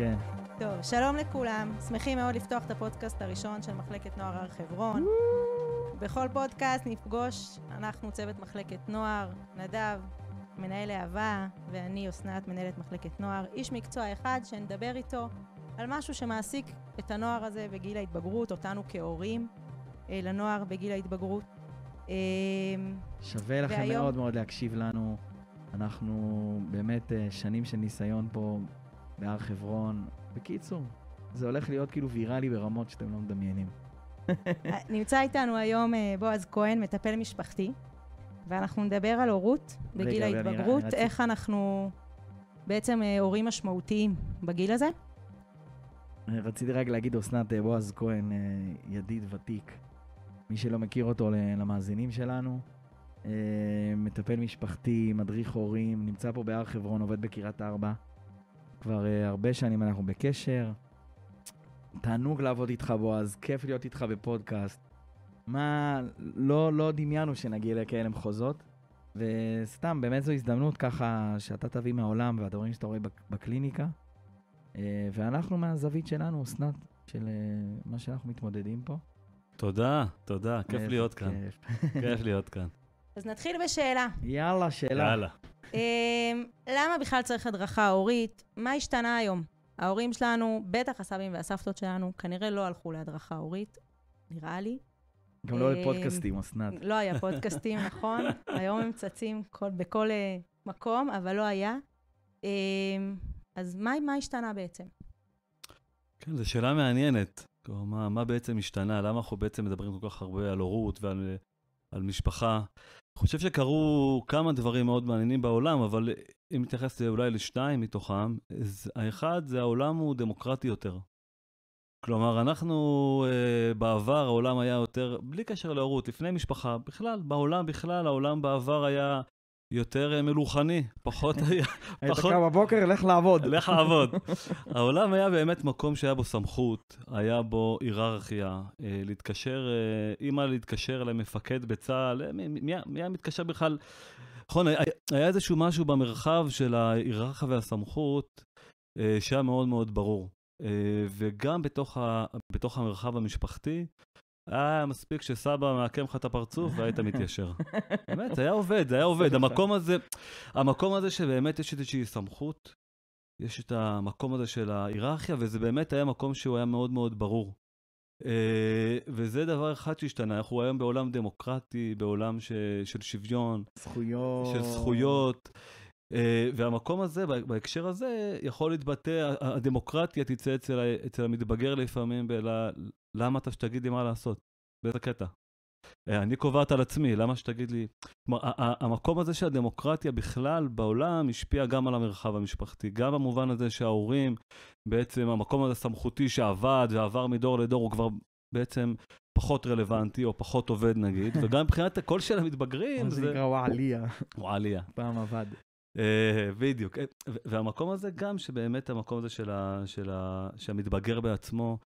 כן. טוב, שלום לכולם. שמחים מאוד לפתוח את הפודקאסט הראשון של מחלקת נוער הר חברון. בכל פודקאסט נפגוש, אנחנו צוות מחלקת נוער, נדב, מנהל אהבה, ואני, אסנת, מנהלת מחלקת נוער, איש מקצוע אחד שנדבר איתו על משהו שמעסיק את הנוער הזה בגיל ההתבגרות, אותנו כהורים אה, לנוער בגיל ההתבגרות. אמ, שווה לכם והיום... מאוד מאוד להקשיב לנו. אנחנו באמת אה, שנים של ניסיון פה בהר חברון. בקיצור, זה הולך להיות כאילו ויראלי ברמות שאתם לא מדמיינים. נמצא איתנו היום אה, בועז כהן, מטפל משפחתי, ואנחנו נדבר על הורות בגיל ההתבגרות, איך אנחנו בעצם אה, הורים משמעותיים בגיל הזה. רציתי רק להגיד, אסנת אה, בועז כהן, ידיד ותיק, מי שלא מכיר אותו למאזינים שלנו, מטפל משפחתי, מדריך הורים, נמצא פה בהר חברון, עובד בקריית ארבע. כבר uh, הרבה שנים אנחנו בקשר. תענוג לעבוד איתך בועז, כיף להיות איתך בפודקאסט. מה, לא, לא דמיינו שנגיע לכאלה מחוזות, וסתם, באמת זו הזדמנות ככה שאתה תביא מהעולם והדברים שאתה רואה בקליניקה, uh, ואנחנו מהזווית שלנו, אסנת, של uh, מה שאנחנו מתמודדים פה. תודה, תודה, כיף להיות כאן. כיף להיות כאן. אז נתחיל בשאלה. יאללה, שאלה. יאללה. אמ, למה בכלל צריך הדרכה הורית? מה השתנה היום? ההורים שלנו, בטח הסבים והסבתות שלנו, כנראה לא הלכו להדרכה הורית, נראה לי. גם לא אמ, לפודקאסטים, אסנת. לא היה פודקאסטים, נכון. היום הם צצים כל, בכל אה, מקום, אבל לא היה. אמ, אז מה, מה השתנה בעצם? כן, זו שאלה מעניינת. מה, מה בעצם השתנה? למה אנחנו בעצם מדברים כל כך הרבה על הורות ועל אה, על משפחה? חושב שקרו כמה דברים מאוד מעניינים בעולם, אבל אם נתייחס אולי לשניים מתוכם, אז האחד זה העולם הוא דמוקרטי יותר. כלומר, אנחנו אה, בעבר, העולם היה יותר, בלי קשר להורות, לפני משפחה, בכלל, בעולם בכלל, העולם בעבר היה יותר אה, מלוכני, פחות היה... היית קם בבוקר, לך לעבוד. לך לעבוד. העולם היה באמת מקום שהיה בו סמכות, היה בו היררכיה. אה, להתקשר, אה, אימא להתקשר למפקד בצה"ל, מי היה מתקשר בכלל? נכון, היה איזשהו משהו במרחב של ההיררכיה והסמכות שהיה מאוד מאוד ברור. וגם בתוך, ה, בתוך המרחב המשפחתי, היה אה, מספיק שסבא מעקם לך את הפרצוף והיית מתיישר. באמת, זה היה עובד, זה היה עובד. המקום הזה, המקום הזה שבאמת יש איזושהי סמכות, יש את המקום הזה של ההיררכיה, וזה באמת היה מקום שהוא היה מאוד מאוד ברור. אה, וזה דבר אחד שהשתנה, אנחנו היום בעולם דמוקרטי, בעולם ש... של שוויון. זכויות. של זכויות. אה, והמקום הזה, בהקשר הזה, יכול להתבטא, הדמוקרטיה תצא אצל המתבגר לפעמים, בלה, למה אתה שתגיד לי מה לעשות? באיזה קטע? אה, אני קובעת על עצמי, למה שתגיד לי... כלומר, המקום הזה שהדמוקרטיה בכלל בעולם השפיע גם על המרחב המשפחתי, גם במובן הזה שההורים, בעצם המקום הזה הסמכותי שעבד ועבר מדור לדור, הוא כבר בעצם פחות רלוונטי או פחות עובד נגיד, וגם מבחינת הקול של המתבגרים זה... מה זה נקרא וואליה. וואליה. פעם עבד. אה, בדיוק, אה, והמקום הזה גם, שבאמת המקום הזה של המתבגר בעצמו,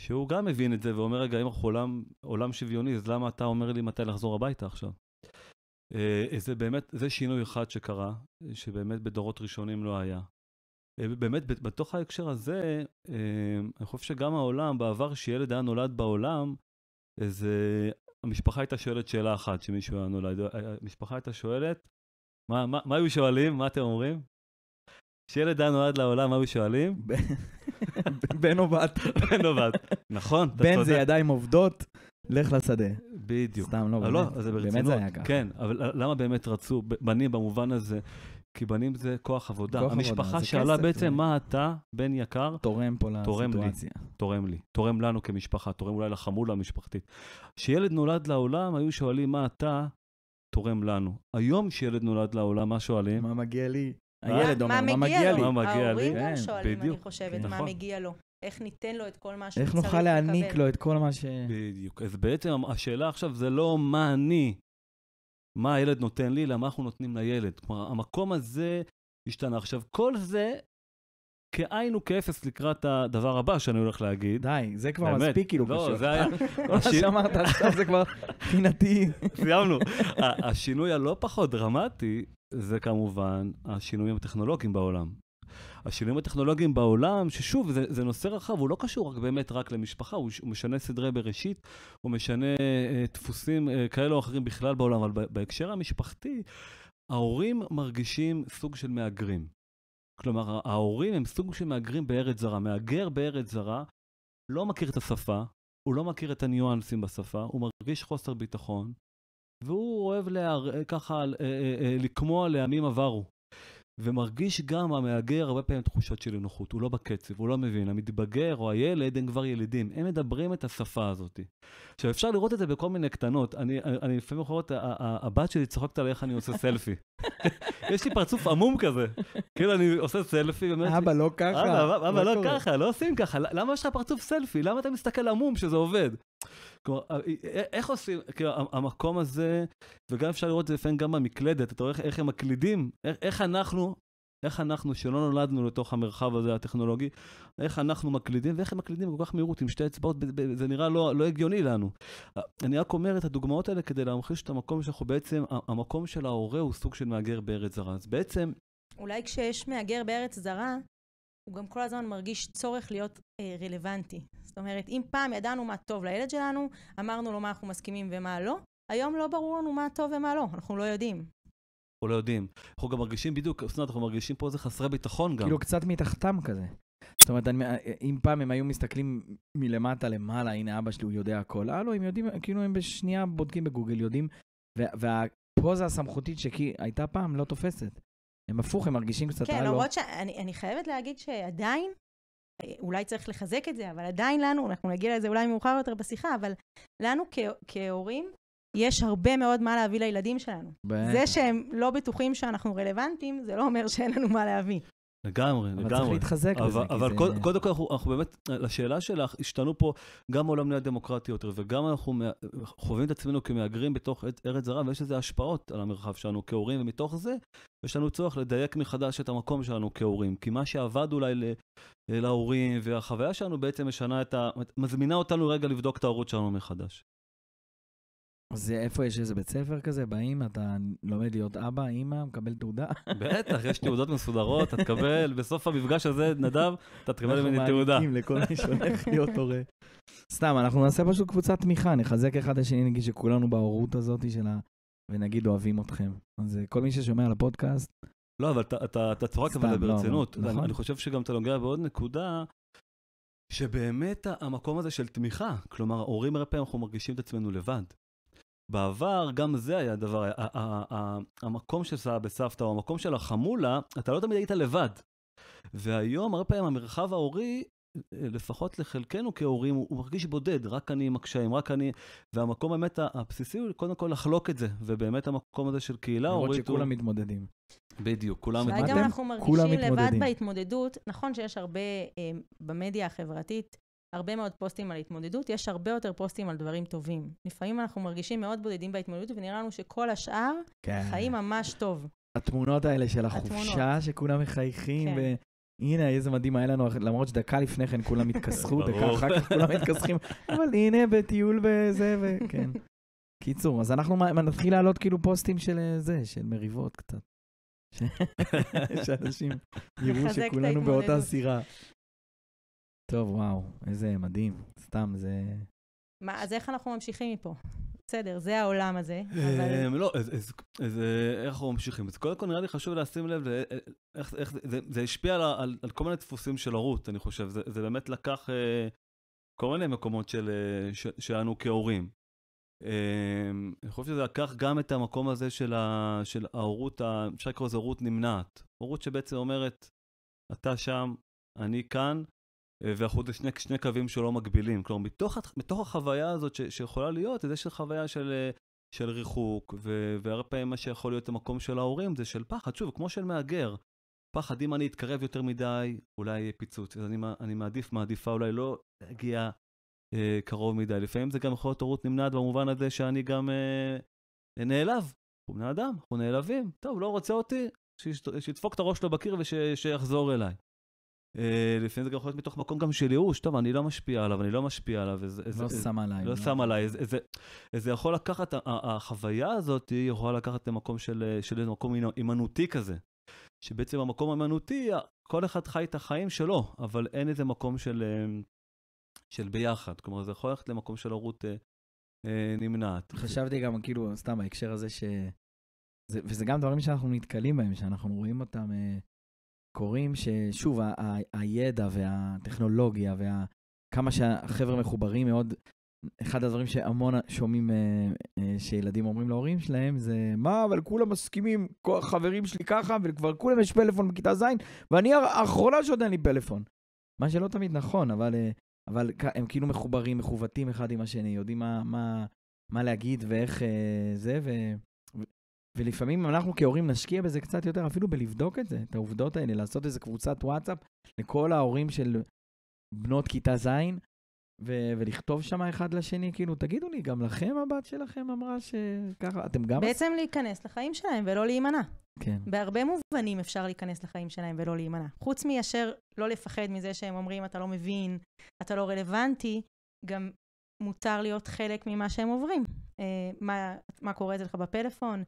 שהוא גם מבין את זה ואומר, רגע, אם אנחנו עולם עולם שוויוני, אז למה אתה אומר לי מתי לחזור הביתה עכשיו? אה, זה באמת, זה שינוי אחד שקרה, שבאמת בדורות ראשונים לא היה. באמת, בתוך ההקשר הזה, אני חושב שגם העולם, בעבר שילד היה נולד בעולם, אז המשפחה הייתה שואלת שאלה אחת, שמישהו היה נולד, המשפחה הייתה שואלת, מה, מה, מה היו שואלים? מה אתם אומרים? כשילד היה נולד לעולם, מה היו שואלים? בן או בת. בן או בת, נכון, אתה צודק. בן זה ידיים עובדות, לך לשדה. בדיוק. סתם, לא, אה, באמת. לא, זה ברצינות. באמת זה היה ככה. כן, אבל למה באמת רצו בנים במובן הזה? כי בנים זה כוח עבודה. כוח המשפחה עבודה, שאלה כסף, בעצם, מה אתה, בן יקר, תורם פה לסיטואציה. תורם לי, תורם לנו כמשפחה, תורם אולי לחמולה המשפחתית. כשילד נולד לעולם, היו שואלים, מה אתה, תורם לנו. היום שילד נולד לעולם, מה שואלים? מה מגיע לי? הילד אומר, מה מגיע לי? כן, ההורים גם שואלים, אני חושבת, כן. מה נכון. מגיע לו. איך ניתן לו את כל מה שצריך לקבל. איך נוכל להעניק לו את כל מה ש... בדיוק. אז בעצם השאלה עכשיו זה לא מה אני, מה הילד נותן לי, אלא מה אנחנו נותנים לילד. כלומר, המקום הזה השתנה. עכשיו, כל זה כאין וכאפס לקראת הדבר הבא שאני הולך להגיד. די, זה כבר מספיק כאילו. לא, זה היה... כל מה שאמרת עכשיו זה כבר מבחינתי. סיימנו. השינוי הלא פחות דרמטי זה כמובן השינויים הטכנולוגיים בעולם. השינויים הטכנולוגיים בעולם, ששוב, זה, זה נושא רחב, הוא לא קשור רק באמת רק למשפחה, הוא, הוא משנה סדרי בראשית, הוא משנה אה, דפוסים אה, כאלה או אחרים בכלל בעולם, אבל בהקשר המשפחתי, ההורים מרגישים סוג של מהגרים. כלומר, ההורים הם סוג של מהגרים בארץ זרה. מהגר בארץ זרה לא מכיר את השפה, הוא לא מכיר את הניואנסים בשפה, הוא מרגיש חוסר ביטחון, והוא אוהב לה... ככה אה, אה, אה, לקמוע לעמים עברו. ומרגיש גם המהגר הרבה פעמים תחושות של אנוחות, הוא לא בקצב, הוא לא מבין, המתבגר או הילד הם כבר ילידים, הם מדברים את השפה הזאת. עכשיו אפשר לראות את זה בכל מיני קטנות, אני, אני לפעמים יכול לראות, הבת שלי צוחקת על איך אני עושה סלפי. יש לי פרצוף עמום כזה, כאילו אני עושה סלפי, באמת. אבא לא ככה. אבא, אבא לא, לא ככה, לא עושים ככה, למה יש לך פרצוף סלפי? למה אתה מסתכל עמום שזה עובד? כלומר, אה, אה, אה, איך עושים, כאילו, המקום הזה, וגם אפשר לראות את זה לפעמים גם במקלדת, אתה רואה איך הם מקלידים, איך, איך אנחנו, איך אנחנו, שלא נולדנו לתוך המרחב הזה הטכנולוגי, איך אנחנו מקלידים, ואיך הם מקלידים כל כך מהירות עם שתי אצבעות, זה נראה לא, לא הגיוני לנו. אני רק אומר את הדוגמאות האלה כדי להמחיש את המקום שאנחנו בעצם, המקום של ההורה הוא סוג של מהגר בארץ זרה. אז בעצם... אולי כשיש מהגר בארץ זרה, הוא גם כל הזמן מרגיש צורך להיות אה, רלוונטי. זאת אומרת, אם פעם ידענו מה טוב לילד שלנו, אמרנו לו מה אנחנו מסכימים ומה לא, היום לא ברור לנו מה טוב ומה לא, אנחנו לא יודעים. אנחנו לא יודעים. אנחנו גם מרגישים בדיוק, זאת אומרת, אנחנו מרגישים פה איזה חסרי ביטחון גם. כאילו קצת מתחתם כזה. זאת אומרת, אני, אה, אם פעם הם היו מסתכלים מלמטה למעלה, הנה אבא שלי, הוא יודע הכל. הלו, אה, לא, הם יודעים, כאילו הם בשנייה בודקים בגוגל, יודעים. והפוזה הסמכותית שהייתה פעם לא תופסת. הם הפוך, הם מרגישים קצת הלו. כן, אה, לא. למרות שאני חייבת להגיד שעדיין, אולי צריך לחזק את זה, אבל עדיין לנו, אנחנו נגיע לזה אולי מאוחר יותר בשיחה, אבל לנו כהורים, יש הרבה מאוד מה להביא לילדים שלנו. זה שהם לא בטוחים שאנחנו רלוונטיים, זה לא אומר שאין לנו מה להביא. לגמרי, אבל לגמרי. אבל צריך להתחזק אבל, לזה. אבל זה... קודם כל, אנחנו, אנחנו באמת, לשאלה שלך, השתנו פה גם עולם בני הדמוקרטיה יותר, וגם אנחנו חווים את עצמנו כמהגרים בתוך ארץ זרה, ויש לזה השפעות על המרחב שלנו כהורים, ומתוך זה יש לנו צורך לדייק מחדש את המקום שלנו כהורים. כי מה שעבד אולי ל, להורים, והחוויה שלנו בעצם משנה את ה... מזמינה אותנו רגע לבדוק את ההורות שלנו מחדש. זה איפה יש איזה בית ספר כזה, באים, אתה לומד להיות אבא, אימא, מקבל תעודה. בטח, יש תעודות מסודרות, אתה תקבל, בסוף המפגש הזה, נדב, אתה תקבל ממני תעודה. אנחנו מעניקים לכל מי שהולך להיות הורה. סתם, אנחנו נעשה פשוט קבוצת תמיכה, נחזק אחד את השני, נגיד שכולנו בהורות הזאת של ה... ונגיד אוהבים אתכם. אז אה, כל מי ששומע על הפודקאסט... לא, אבל אתה צוחק אבל לא, ברצינות. נכון. אני חושב שגם אתה נוגע בעוד נקודה, שבאמת המקום הזה של תמיכה, כלומר, ההורים הרבה פעמים אנחנו מרגישים את עצמנו לבד. בעבר גם זה היה הדבר, המקום של סבא וסבתא או המקום של החמולה, אתה לא תמיד היית לבד. והיום הרבה פעמים המרחב ההורי, לפחות לחלקנו כהורים, הוא מרגיש בודד, רק אני עם הקשיים, רק אני... והמקום באמת הבסיסי הוא קודם כל לחלוק את זה, ובאמת המקום הזה של קהילה הורית... למרות שכולם מתמודדים. בדיוק, כולם מתמודדים. אולי גם אנחנו מרגישים לבד בהתמודדות. נכון שיש הרבה אה, במדיה החברתית הרבה מאוד פוסטים על התמודדות, יש הרבה יותר פוסטים על דברים טובים. לפעמים אנחנו מרגישים מאוד בודדים בהתמודדות, ונראה לנו שכל השאר כן. חיים ממש טוב. התמונות האלה של החופשה, התמונות. שכולם מחייכים, כן. והנה, איזה מדהים היה לנו, למרות שדקה לפני כן כולם התכסחו, דקה אחר כך כולם מתכסחים, אבל הנה, בטיול וזה, וכן. קיצור, אז אנחנו נתחיל להעלות כאילו פוסטים של אה, זה, של מריבות קצת. שאנשים יראו שכולנו באותה סירה. טוב, וואו, איזה מדהים. סתם, זה... מה, אז איך אנחנו ממשיכים מפה? בסדר, זה העולם הזה. אמ, לא, אז אה, איך אנחנו ממשיכים? אז קודם כל נראה לי חשוב לשים לב אה, איך זה השפיע על כל מיני דפוסים של הורות, אני חושב. זה באמת לקח אה, כל מיני מקומות שלנו כהורים. אמ, אני חושב שזה לקח גם את המקום הזה של ההורות, אפשר לקרוא לזה הורות נמנעת. הורות שבעצם אומרת, אתה שם, אני כאן, אה, ואנחנו שני, שני קווים שלא מגבילים. כלומר, מתוך, מתוך החוויה הזאת ש, שיכולה להיות, אז יש חוויה של, אה, של ריחוק, ו, והרבה פעמים מה שיכול להיות המקום של ההורים זה של פחד, שוב, כמו של מהגר. פחד, אם אני אתקרב יותר מדי, אולי יהיה פיצוץ. אז אני, אני מעדיף, מעדיפה אולי לא להגיע אה, קרוב מדי. לפעמים זה גם יכול להיות הורות נמנעת במובן הזה שאני גם אה, נעלב. הוא בני אדם, אנחנו נעלבים. טוב, לא רוצה אותי, שידפוק את הראש שלו בקיר ושיחזור אליי. אה, לפעמים זה גם יכול להיות מתוך מקום גם של ייאוש, טוב, אני לא משפיע עליו, אני לא משפיע עליו. לא שם עליי. לא, לא. שם עליי. זה יכול לקחת, החוויה הזאת יכולה לקחת למקום של אה, איזה מקום הימנעותי כזה. שבעצם המקום האמנותי, כל אחד חי את החיים שלו, אבל אין איזה מקום של, אה, של ביחד. כלומר, זה יכול ללכת למקום של הורות אה, אה, נמנעת. חשבתי גם, כאילו, סתם בהקשר הזה, ש... זה, וזה גם דברים שאנחנו נתקלים בהם, שאנחנו רואים אותם אה, קורים ששוב, ה- ה- הידע והטכנולוגיה וכמה וה- שהחבר'ה מחוברים מאוד, אחד הדברים שהמון שומעים uh, uh, שילדים אומרים להורים שלהם זה, מה, אבל כולם מסכימים, חברים שלי ככה, וכבר כולם יש פלאפון בכיתה ז', ואני האחרונה שעוד אין לי פלאפון. מה שלא תמיד נכון, אבל, uh, אבל כ- הם כאילו מחוברים, מכוותים אחד עם השני, יודעים מה, מה, מה להגיד ואיך uh, זה, ו... ולפעמים אנחנו כהורים נשקיע בזה קצת יותר, אפילו בלבדוק את זה, את העובדות האלה, לעשות איזה קבוצת וואטסאפ לכל ההורים של בנות כיתה ז', ו- ולכתוב שם אחד לשני, כאילו, תגידו לי, גם לכם הבת שלכם אמרה שככה, אתם גם... בעצם להיכנס לחיים שלהם ולא להימנע. כן. בהרבה מובנים אפשר להיכנס לחיים שלהם ולא להימנע. חוץ מאשר לא לפחד מזה שהם אומרים, אתה לא מבין, אתה לא רלוונטי, גם מותר להיות חלק ממה שהם עוברים. אה, מה, מה קורה אצלך בפלאפון,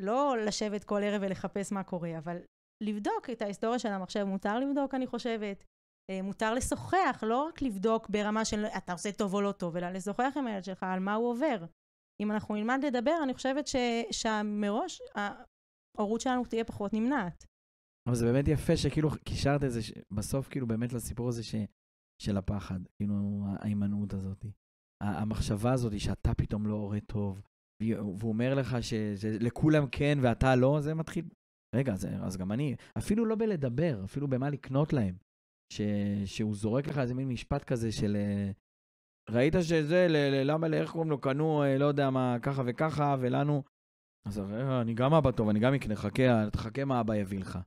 לא לשבת כל ערב ולחפש מה קורה, אבל לבדוק את ההיסטוריה של המחשב, מותר לבדוק, אני חושבת. אה, מותר לשוחח, לא רק לבדוק ברמה של אתה עושה טוב או לא טוב, אלא לשוחח עם הילד שלך על מה הוא עובר. אם אנחנו נלמד לדבר, אני חושבת ש... שמראש ההורות שלנו תהיה פחות נמנעת. אבל זה באמת יפה שכאילו קישרת את זה ש... בסוף כאילו באמת לסיפור הזה ש... של הפחד, כאילו ההימנעות הזאת. המחשבה הזאת שאתה פתאום לא הורה טוב, והוא אומר לך שזה לכולם כן ואתה לא, זה מתחיל, רגע, זה, אז גם אני, אפילו לא בלדבר, אפילו במה לקנות להם. ש, שהוא זורק לך איזה מין משפט כזה של... אה, ראית שזה, ל, ל, למה, איך קוראים לו, קנו, אה, לא יודע מה, ככה וככה, ולנו... אז אה, אני גם אבא טוב, אני גם אקנה, חכה, חכה מה אבא יביא לך.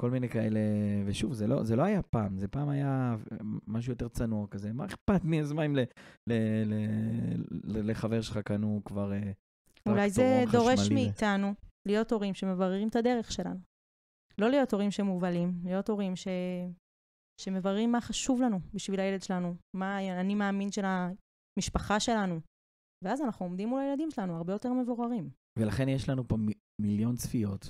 כל מיני כאלה, ושוב, זה לא, זה לא היה פעם, זה פעם היה משהו יותר צנוע כזה. מה אכפת לי, אז מה אם לחבר שלך קנו אה, כבר אולי זה דורש מאיתנו להיות הורים שמבררים את הדרך שלנו. לא להיות הורים שמובלים, להיות הורים ש... שמבררים מה חשוב לנו בשביל הילד שלנו, מה אני מאמין של המשפחה שלנו. ואז אנחנו עומדים מול הילדים שלנו הרבה יותר מבוררים. ולכן יש לנו פה מ- מיליון צפיות,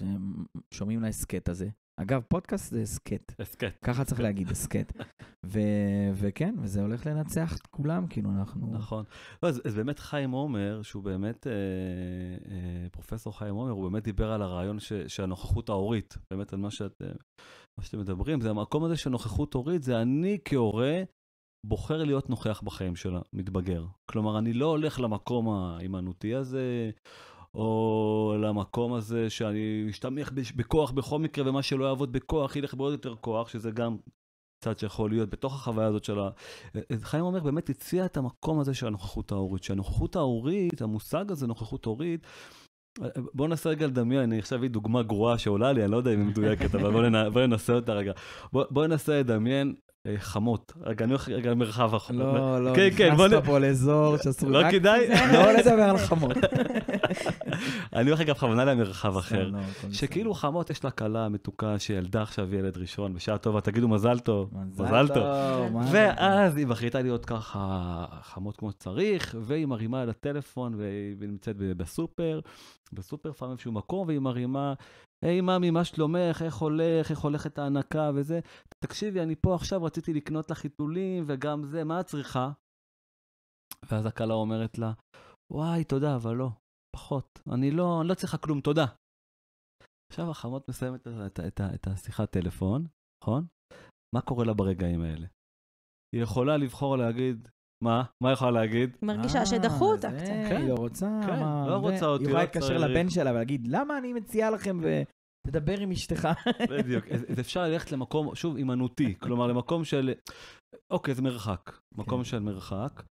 שומעים להסכת הזה, אגב, פודקאסט זה הסכת. הסכת. ככה צריך להגיד, הסכת. ו- וכן, וזה הולך לנצח את כולם, כאילו אנחנו... נכון. לא, אז, אז באמת חיים עומר, שהוא באמת, אה, אה, פרופסור חיים עומר, הוא באמת דיבר על הרעיון ש- שהנוכחות ההורית, באמת על מה, שאת, אה, מה שאתם מדברים, זה המקום הזה של נוכחות הורית, זה אני כהורה בוחר להיות נוכח בחיים של המתבגר. כלומר, אני לא הולך למקום ההימנעותי הזה, או למקום הזה שאני אשתמך בכוח בכל מקרה, ומה שלא יעבוד בכוח ילך בעוד יותר כוח, שזה גם צד שיכול להיות בתוך החוויה הזאת של ה... אה, אה, חיים אומר, באמת הציע את המקום הזה של הנוכחות ההורית, שהנוכחות ההורית, המושג הזה, נוכחות הורית, אה, בואו ננסה רגע לדמיין, אני עכשיו אביא דוגמה גרועה שעולה לי, אני לא יודע אם היא מדויקת, אבל בואו ננסה אותה רגע. בואו בוא ננסה לדמיין אה, חמות, גם מרחב החמות. לא, לא, כן, כן, נכנסת פה לאזור שאסור... לא כדאי. לא, לא לדבר על חמות. אני הולך רגע בכוונה למרחב אחר. לא, שכאילו חמות, יש לה כלה מתוקה שילדה עכשיו ילד ראשון, בשעה טובה, תגידו מזל טוב. מזל טוב. ואז היא מחליטה להיות ככה חמות כמו שצריך, והיא מרימה על הטלפון, והיא נמצאת בסופר, בסופר פעם איזשהו מקום, והיא מרימה היי ממי, מה שלומך? איך הולך? איך הולכת ההנקה וזה? תקשיבי, אני פה עכשיו, רציתי לקנות לך חיתולים וגם זה, מה את צריכה? ואז הכלה אומרת לה, וואי, תודה, אבל לא, פחות. אני לא, אני לא צריכה כלום, תודה. עכשיו החמות מסיימת את, את, את, את השיחת טלפון, נכון? מה קורה לה ברגעים האלה? היא יכולה לבחור להגיד, מה? מה היא יכולה להגיד? היא מרגישה שדחו אותה אה, קצת. כן, היא לא רוצה. כן, לא רוצה אותי. היא יכולה להתקשר לא לבן שלה ולהגיד, למה אני מציעה לכם ו... תדבר עם אשתך. בדיוק, אז אפשר ללכת למקום, שוב, אימנותי, כלומר למקום של, אוקיי, זה מרחק, מקום כן. של מרחק,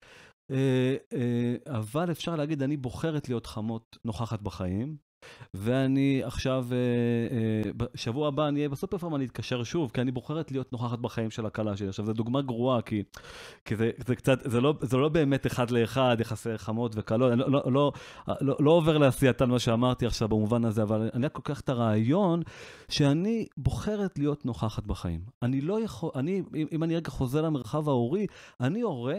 אה, אה, אבל אפשר להגיד, אני בוחרת להיות חמות נוכחת בחיים. ואני עכשיו, אה, אה, שבוע הבא אני אהיה בסופר פארם, אני אתקשר שוב, כי אני בוחרת להיות נוכחת בחיים של הכלה שלי. עכשיו, זו דוגמה גרועה, כי, כי זה, זה קצת, זה לא, זה לא באמת אחד לאחד, יחסי חמות וכלות, אני לא, לא, לא, לא, לא עובר לעשייתן מה שאמרתי עכשיו במובן הזה, אבל אני רק לוקח את הרעיון שאני בוחרת להיות נוכחת בחיים. אני לא יכול, אני, אם, אם אני רגע חוזר למרחב ההורי, אני הורה,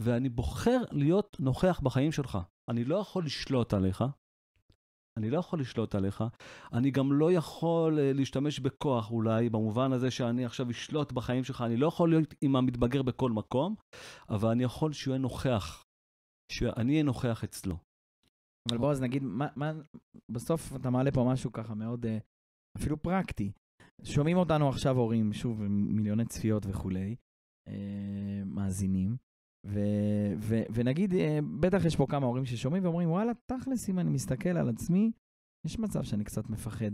ואני בוחר להיות נוכח בחיים שלך. אני לא יכול לשלוט עליך, אני לא יכול לשלוט עליך, אני גם לא יכול אה, להשתמש בכוח אולי, במובן הזה שאני עכשיו אשלוט בחיים שלך, אני לא יכול להיות עם המתבגר בכל מקום, אבל אני יכול שהוא יהיה נוכח, שאני אהיה נוכח אצלו. אבל בוא אז נגיד, מה, מה, בסוף אתה מעלה פה משהו ככה מאוד, אה, אפילו פרקטי. שומעים אותנו עכשיו הורים, שוב, מיליוני צפיות וכולי, אה, מאזינים. ו, ו, ונגיד, אה, בטח יש פה כמה הורים ששומעים ואומרים, וואלה, תכלס, אם אני מסתכל על עצמי, יש מצב שאני קצת מפחד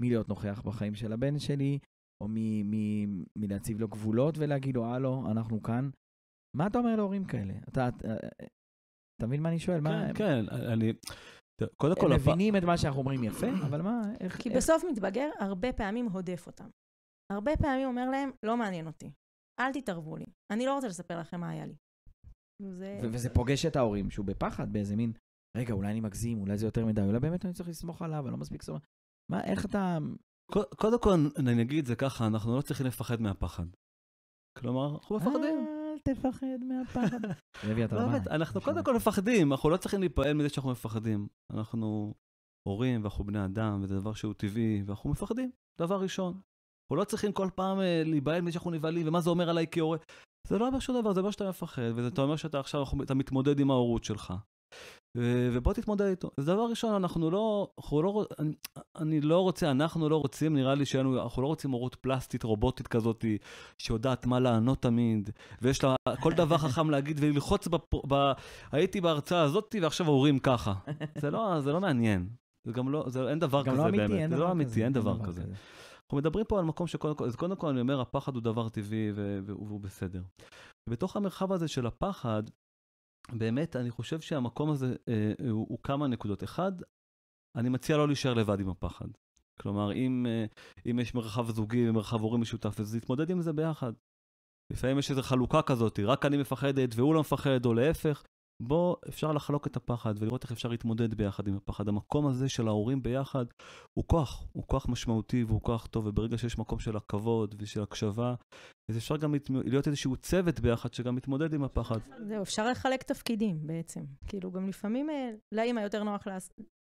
מלהיות נוכח בחיים של הבן שלי, או מ, מ, מלהציב לו גבולות ולהגיד לו, הלו, אנחנו כאן. מה אתה אומר להורים כאלה? אתה, אה, אה, אתה מבין מה אני שואל? כן, מה... כן, כן אני... קודם כל... הם מבינים הפ... את מה שאנחנו אומרים יפה, אבל מה, איך... כי איך... בסוף מתבגר הרבה פעמים הודף אותם. הרבה פעמים אומר להם, לא מעניין אותי, אל תתערבו לי, אני לא רוצה לספר לכם מה היה לי. כאילו, זה... וזה פוגש את ההורים, שהוא בפחד באיזה מין, רגע, אולי אני מגזים, אולי זה יותר מדי, אולי באמת אני צריך לסמוך עליו, אני לא מספיק סומך. מה, איך אתה... קודם כל, אני אגיד את זה ככה, אנחנו לא צריכים לפחד מהפחד. כלומר, אנחנו מפחדים. אל תפחד מהפחד. לוי, אתה רמה. אנחנו קודם כל מפחדים, אנחנו לא צריכים להיפעל מזה שאנחנו מפחדים. אנחנו הורים ואנחנו בני אדם, וזה דבר שהוא טבעי, ואנחנו מפחדים, דבר ראשון. אנחנו לא צריכים כל פעם אה, להיבהל מזה שאנחנו נבהלים, ומה זה אומר עליי כהורה. זה לא אומר שום דבר, זה אומר שאתה מפחד, וזה אומר שאתה עכשיו, אתה מתמודד עם ההורות שלך. ובוא תתמודד איתו. זה דבר ראשון, אנחנו לא, אנחנו לא, אני, אני לא רוצה, אנחנו לא רוצים, נראה לי שאנחנו אנחנו לא רוצים הורות פלסטית, רובוטית כזאת, שיודעת מה לענות תמיד, ויש לה כל דבר חכם להגיד וללחוץ, בפ, ב, הייתי בהרצאה הזאת ועכשיו ההורים ככה. זה לא, זה לא מעניין. זה גם לא, זה, אין דבר גם לא כזה לא באמת. אין זה לא אמיתי, אין דבר כזה. כזה. אנחנו מדברים פה על מקום שקודם כל, אז קודם כל אני אומר, הפחד הוא דבר טבעי והוא בסדר. בתוך המרחב הזה של הפחד, באמת אני חושב שהמקום הזה אה, הוא, הוא כמה נקודות. אחד, אני מציע לא להישאר לבד עם הפחד. כלומר, אם, אה, אם יש מרחב זוגי ומרחב הורים משותף, אז להתמודד עם זה ביחד. לפעמים יש איזו חלוקה כזאת, רק אני מפחדת והוא לא מפחד, או להפך, בו אפשר לחלוק את הפחד ולראות איך אפשר להתמודד ביחד עם הפחד. המקום הזה של ההורים ביחד הוא כוח, הוא כוח משמעותי והוא כוח טוב, וברגע שיש מקום של הכבוד ושל הקשבה, אז אפשר גם להיות איזשהו צוות ביחד שגם מתמודד עם הפחד. זהו, אפשר לחלק תפקידים בעצם. כאילו, גם לפעמים אה, לאמא יותר נוח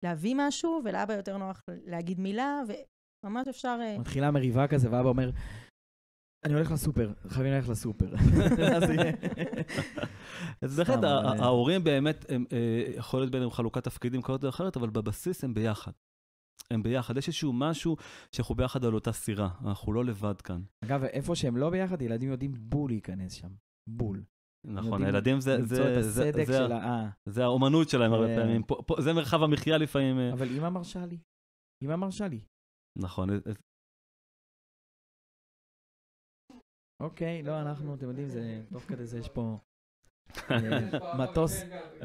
להביא משהו, ולאבא יותר נוח להגיד מילה, וממש אפשר... אה, מתחילה מריבה כזה, ואבא אומר, אני הולך לסופר, חייבים ללכת לסופר. אז בהחלט, אה, ההורים באמת, אה, יכול להיות ביניהם חלוקת תפקידים כזאת או אחרת, אבל בבסיס הם ביחד. הם ביחד, יש איזשהו משהו שאנחנו ביחד על אותה סירה, אנחנו לא לבד כאן. אגב, איפה שהם לא ביחד, ילדים יודעים בול להיכנס שם, בול. נכון, הילדים זה... למצוא את הסדק של ה... אה. זה האומנות שלהם הרבה כן. פעמים, זה מרחב המחיה לפעמים. אבל אמא מרשה לי, אמא מרשה לי. נכון, אוקיי, לא, אנחנו, אתם יודעים, זה, תוך כדי זה יש פה אה, אוקיי. מטוס,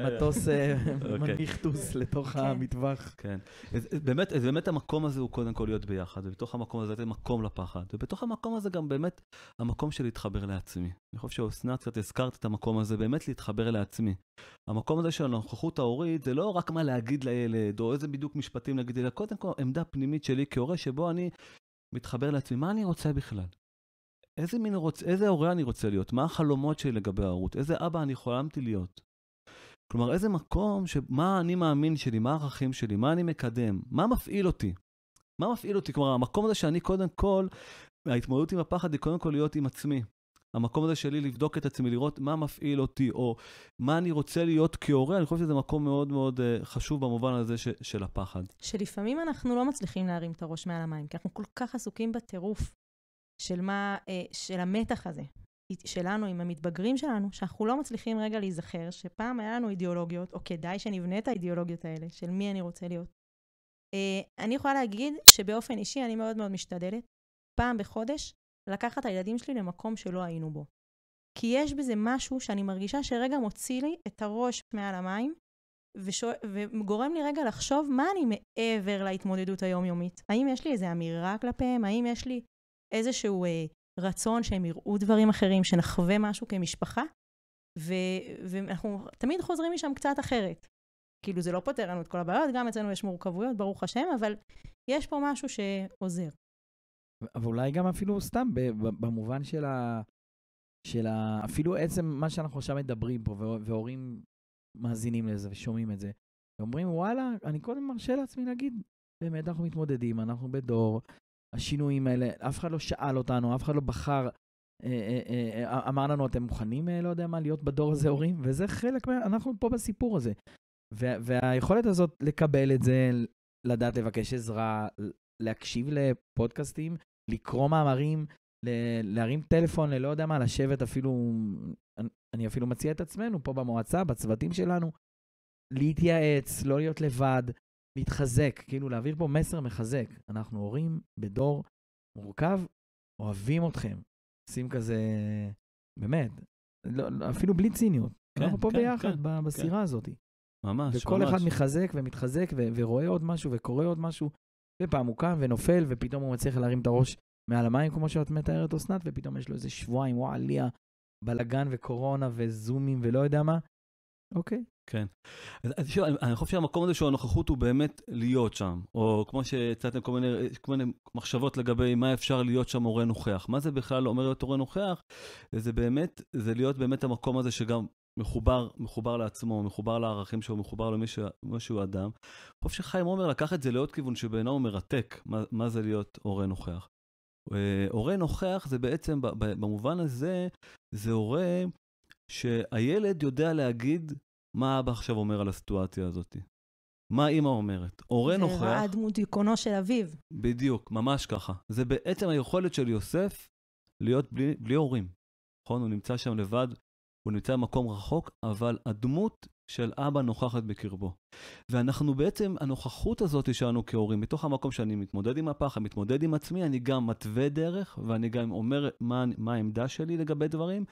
מטוס אה, אוקיי. מנמיך לתוך אוקיי. המטווח. כן, באמת, באמת המקום הזה הוא קודם כל להיות ביחד, ובתוך המקום הזה זה מקום לפחד, ובתוך המקום הזה גם באמת המקום של להתחבר לעצמי. אני חושב שאסנת, קצת הזכרת את המקום הזה, באמת להתחבר לעצמי. המקום הזה של הנוכחות ההורית זה לא רק מה להגיד לילד, או איזה בדיוק משפטים להגיד, אלא קודם כל עמדה פנימית שלי כהורה, שבו אני מתחבר לעצמי, מה אני רוצה בכלל? איזה, מין רוצ... איזה הורה אני רוצה להיות? מה החלומות שלי לגבי ההורות? איזה אבא אני חולמתי להיות? כלומר, איזה מקום, ש... מה אני מאמין שלי, מה הערכים שלי, מה אני מקדם, מה מפעיל אותי? מה מפעיל אותי? כלומר, המקום הזה שאני קודם כל, ההתמודדות עם הפחד היא קודם כל להיות עם עצמי. המקום הזה שלי לבדוק את עצמי, לראות מה מפעיל אותי, או מה אני רוצה להיות כהורה, אני חושב שזה מקום מאוד מאוד אה, חשוב במובן הזה ש- של הפחד. שלפעמים אנחנו לא מצליחים להרים את הראש מעל המים, כי אנחנו כל כך עסוקים בטירוף של מה, אה, של המתח הזה שלנו עם המתבגרים שלנו, שאנחנו לא מצליחים רגע להיזכר שפעם היה לנו אידיאולוגיות, או כדאי שנבנה את האידיאולוגיות האלה, של מי אני רוצה להיות. אה, אני יכולה להגיד שבאופן אישי אני מאוד מאוד משתדלת, פעם בחודש, לקחת את הילדים שלי למקום שלא היינו בו. כי יש בזה משהו שאני מרגישה שרגע מוציא לי את הראש מעל המים, ושו... וגורם לי רגע לחשוב מה אני מעבר להתמודדות היומיומית. האם יש לי איזו אמירה כלפיהם? האם יש לי איזשהו אה, רצון שהם יראו דברים אחרים, שנחווה משהו כמשפחה, ו- ואנחנו תמיד חוזרים משם קצת אחרת. כאילו, זה לא פותר לנו את כל הבעיות, גם אצלנו יש מורכבויות, ברוך השם, אבל יש פה משהו שעוזר. אבל אולי גם אפילו סתם, במובן של ה... של ה... אפילו עצם מה שאנחנו עכשיו מדברים פה, והורים מאזינים לזה ושומעים את זה, ואומרים, וואלה, אני קודם מרשה לעצמי להגיד, באמת אנחנו מתמודדים, אנחנו בדור השינויים האלה, אף אחד לא שאל אותנו, אף אחד לא בחר, אה, אה, אה, אמר לנו, אתם מוכנים, לא יודע מה, להיות בדור הזה הורים? וזה חלק, מה, אנחנו פה בסיפור הזה. והיכולת הזאת לקבל את זה, לדעת לבקש עזרה, להקשיב לפודקאסטים, לקרוא מאמרים, להרים טלפון ללא יודע מה, לשבת אפילו, אני אפילו מציע את עצמנו פה במועצה, בצוותים שלנו, להתייעץ, לא להיות לבד, להתחזק, כאילו להעביר פה מסר מחזק. אנחנו הורים בדור מורכב, אוהבים אתכם. עושים כזה, באמת, לא, לא, אפילו בלי ציניות. כן, אנחנו פה כן, ביחד כן, ב- כן. בסירה כן. הזאת. ממש, ממש. וכל אחד מחזק ומתחזק ו- ורואה עוד משהו וקורא עוד משהו, ופעם הוא קם ונופל, ופתאום הוא מצליח להרים את הראש מעל המים, כמו שאת מתארת אסנת, ופתאום יש לו איזה שבועיים, וואליה, בלאגן וקורונה וזומים ולא יודע מה, אוקיי. כן. אז שוב, אני חושב שהמקום הזה של הנוכחות הוא באמת להיות שם, או כמו שהצעתם כל מיני, כל מיני מחשבות לגבי מה אפשר להיות שם הורה נוכח. מה זה בכלל אומר להיות הורה נוכח? זה באמת, זה להיות באמת המקום הזה שגם מחובר, מחובר לעצמו, מחובר לערכים שלו, מחובר למי שהוא אדם. אני חושב שחיים עומר לקח את זה לעוד כיוון שבעיניו הוא מרתק, מה, מה זה להיות הורה נוכח. אה, הורה נוכח זה בעצם, במובן הזה, זה הורה שהילד יודע להגיד מה אבא עכשיו אומר על הסיטואציה הזאת. מה אימא אומרת? הורה נוכח... זה ראה דמות דיכאונו של אביו. בדיוק, ממש ככה. זה בעצם היכולת של יוסף להיות בלי, בלי הורים. נכון? הוא נמצא שם לבד, הוא נמצא במקום רחוק, אבל הדמות של אבא נוכחת בקרבו. ואנחנו בעצם, הנוכחות הזאת שלנו כהורים, מתוך המקום שאני מתמודד עם הפחד, מתמודד עם עצמי, אני גם מתווה דרך, ואני גם אומר מה, מה העמדה שלי לגבי דברים,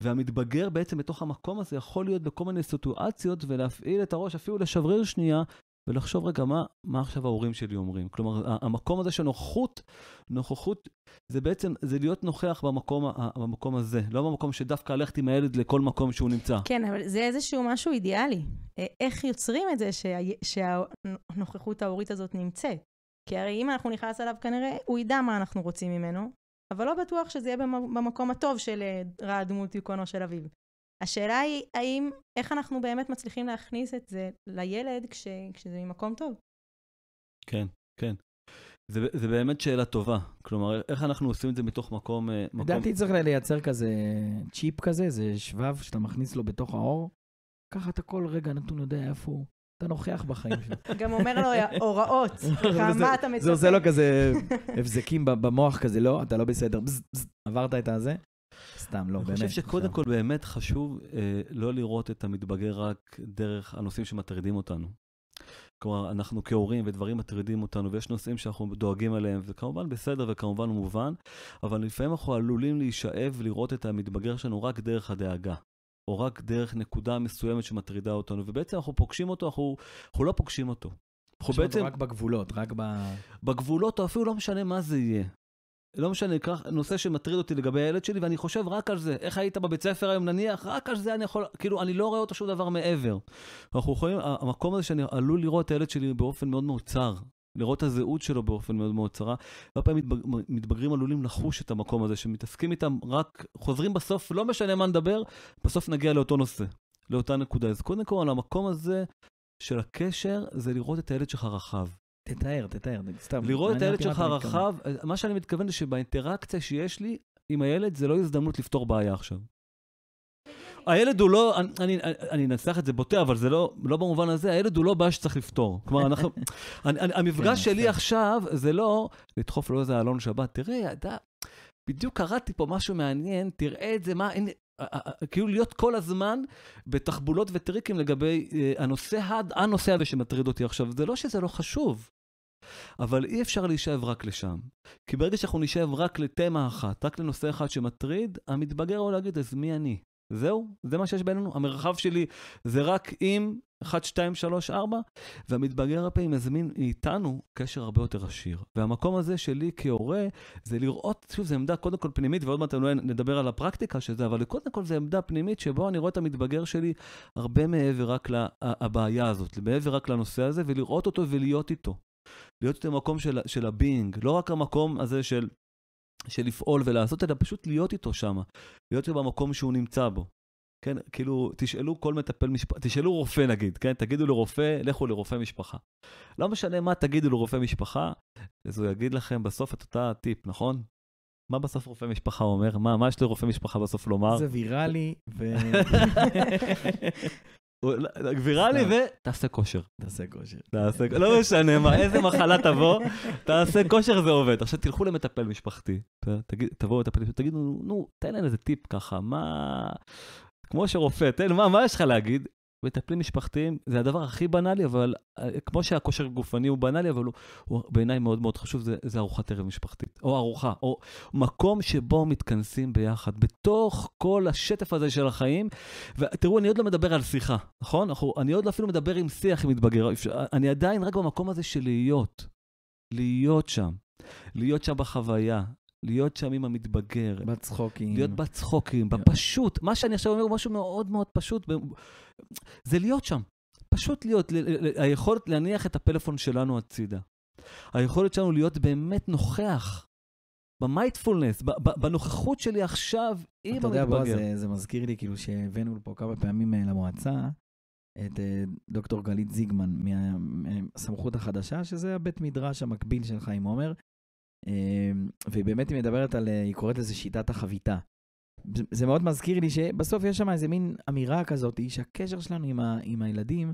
והמתבגר בעצם בתוך המקום הזה יכול להיות בכל מיני סיטואציות ולהפעיל את הראש, אפילו לשבריר שנייה, ולחשוב רגע, מה, מה עכשיו ההורים שלי אומרים? כלומר, המקום הזה של נוכחות, נוכחות זה בעצם, זה להיות נוכח במקום, במקום הזה, לא במקום שדווקא הלכת עם הילד לכל מקום שהוא נמצא. כן, אבל זה איזשהו משהו אידיאלי. אה, איך יוצרים את זה שה, שהנוכחות ההורית הזאת נמצאת? כי הרי אם אנחנו נכנס אליו כנראה, הוא ידע מה אנחנו רוצים ממנו, אבל לא בטוח שזה יהיה במקום הטוב של אה, רע הדמות דיוקונו של אביו. השאלה היא, האם, איך אנחנו באמת מצליחים להכניס את זה לילד כש, כשזה ממקום טוב? כן, כן. זה, זה באמת שאלה טובה. כלומר, איך אנחנו עושים את זה מתוך מקום... אה, לדעתי מקום... צריך לייצר כזה צ'יפ כזה, זה שבב שאתה מכניס לו בתוך האור. ככה אתה כל רגע נתון יודע איפה הוא. אתה נוכח בחיים שלך. גם אומר לו הוראות, כמה אתה מצפה. זה עושה לו כזה הבזקים במוח כזה, לא, אתה לא בסדר, עברת את הזה. סתם, לא, אני באמת. אני חושב שקודם כל באמת חשוב אה, לא לראות את המתבגר רק דרך הנושאים שמטרידים אותנו. כלומר, אנחנו כהורים ודברים מטרידים אותנו, ויש נושאים שאנחנו דואגים עליהם, וזה כמובן בסדר וכמובן מובן, אבל לפעמים אנחנו עלולים להישאב לראות את המתבגר שלנו רק דרך הדאגה. או רק דרך נקודה מסוימת שמטרידה אותנו, ובעצם אנחנו פוגשים אותו, אנחנו, אנחנו לא פוגשים אותו. אנחנו בעצם... רק בגבולות, רק ב... בגבולות, או אפילו לא משנה מה זה יהיה. לא משנה, כך, נושא שמטריד אותי לגבי הילד שלי, ואני חושב רק על זה. איך היית בבית ספר היום נניח? רק על זה אני יכול, כאילו, אני לא רואה אותו שום דבר מעבר. אנחנו יכולים, המקום הזה שאני עלול לראות את הילד שלי באופן מאוד מאוד צר, לראות את הזהות שלו באופן מאוד מאוד צרה. הרבה פעמים מתבג... מתבגרים עלולים לחוש את המקום הזה, שמתעסקים איתם רק, חוזרים בסוף, לא משנה מה נדבר, בסוף נגיע לאותו נושא, לאותה נקודה. אז קודם כל, המקום הזה של הקשר, זה לראות את הילד שלך רחב. תתאר, תתאר, סתם. לראות את הילד שלך רחב, מה שאני מתכוון זה שבאינטראקציה שיש לי עם הילד, זה לא הזדמנות לפתור בעיה עכשיו. הילד הוא לא, אני אני, אני אנסח את זה בוטה, אבל זה לא, לא במובן הזה, הילד הוא לא בעיה שצריך לפתור. כלומר, אנחנו, אני, אני, המפגש כן, שלי כן. עכשיו זה לא לדחוף לו איזה אלון שבת, תראה, אתה, בדיוק קראתי פה משהו מעניין, תראה את זה, מה, אין, כאילו להיות כל הזמן בתחבולות וטריקים לגבי אה, הנושא, הנושא הזה שמטריד אותי עכשיו. זה לא שזה לא חשוב, אבל אי אפשר להישאב רק לשם. כי ברגע שאנחנו נישאב רק לתמה אחת, רק לנושא אחד שמטריד, המתבגר הוא לא להגיד, אז מי אני? זהו, זה מה שיש בינינו. המרחב שלי זה רק עם 1, 2, 3, 4, והמתבגר הפעמים מזמין איתנו קשר הרבה יותר עשיר. והמקום הזה שלי כהורה, זה לראות, שוב, זו עמדה קודם כל פנימית, ועוד מעט אולי נדבר על הפרקטיקה של זה, אבל קודם כל זו עמדה פנימית שבו אני רואה את המתבגר שלי הרבה מעבר רק לבעיה לה, הזאת, מעבר רק לנושא הזה, ולראות אותו ולהיות איתו. להיות איתו במקום של, של הבינג, לא רק המקום הזה של של לפעול ולעשות, אלא פשוט להיות איתו שם, להיות איתו במקום שהוא נמצא בו. כן, כאילו, תשאלו כל מטפל משפחה, תשאלו רופא נגיד, כן, תגידו לרופא, לכו לרופא משפחה. לא משנה מה תגידו לרופא משפחה, אז הוא יגיד לכם בסוף את אותה טיפ, נכון? מה בסוף רופא משפחה אומר? מה, מה יש לרופא משפחה בסוף לומר? זה ויראלי, ו... ויראלי לא, ו... תעשה כושר. תעשה כושר. תעשה כושר. לא משנה מה, איזה מחלה תבוא, תעשה כושר זה עובד. עכשיו תלכו למטפל משפחתי, תבואו למטפל משפחתי, תגידו, נו, תן להם איזה טיפ ככה, מה... כמו שרופא, תן, מה יש לך להגיד? מטפלים משפחתיים זה הדבר הכי בנאלי, אבל אה, כמו שהכושר הגופני הוא בנאלי, אבל הוא, הוא בעיניי מאוד מאוד חשוב, זה, זה ארוחת ערב משפחתית, או ארוחה, או מקום שבו מתכנסים ביחד, בתוך כל השטף הזה של החיים. ותראו, אני עוד לא מדבר על שיחה, נכון? אנחנו, אני עוד לא אפילו מדבר עם שיח עם מתבגר, אני עדיין רק במקום הזה של להיות, להיות שם, להיות שם בחוויה, להיות שם עם המתבגר. בצחוקים. להיות בצחוקים, כן. בפשוט. מה שאני עכשיו אומר הוא משהו מאוד מאוד פשוט. זה להיות שם. פשוט להיות, היכולת להניח את הפלאפון שלנו הצידה. היכולת שלנו להיות באמת נוכח במייטפולנס, בנוכחות שלי עכשיו עם המתבגר. אתה יודע, בועז, זה, זה מזכיר לי כאילו שהבאנו לפה כמה פעמים אה, למועצה את אה, דוקטור גלית זיגמן מהסמכות החדשה, שזה הבית מדרש המקביל שלך עם עומר. אמ, והיא באמת מדברת על, אה, היא קוראת לזה שיטת החביתה. זה מאוד מזכיר לי שבסוף יש שם איזה מין אמירה כזאת, שהקשר שלנו עם, ה, עם הילדים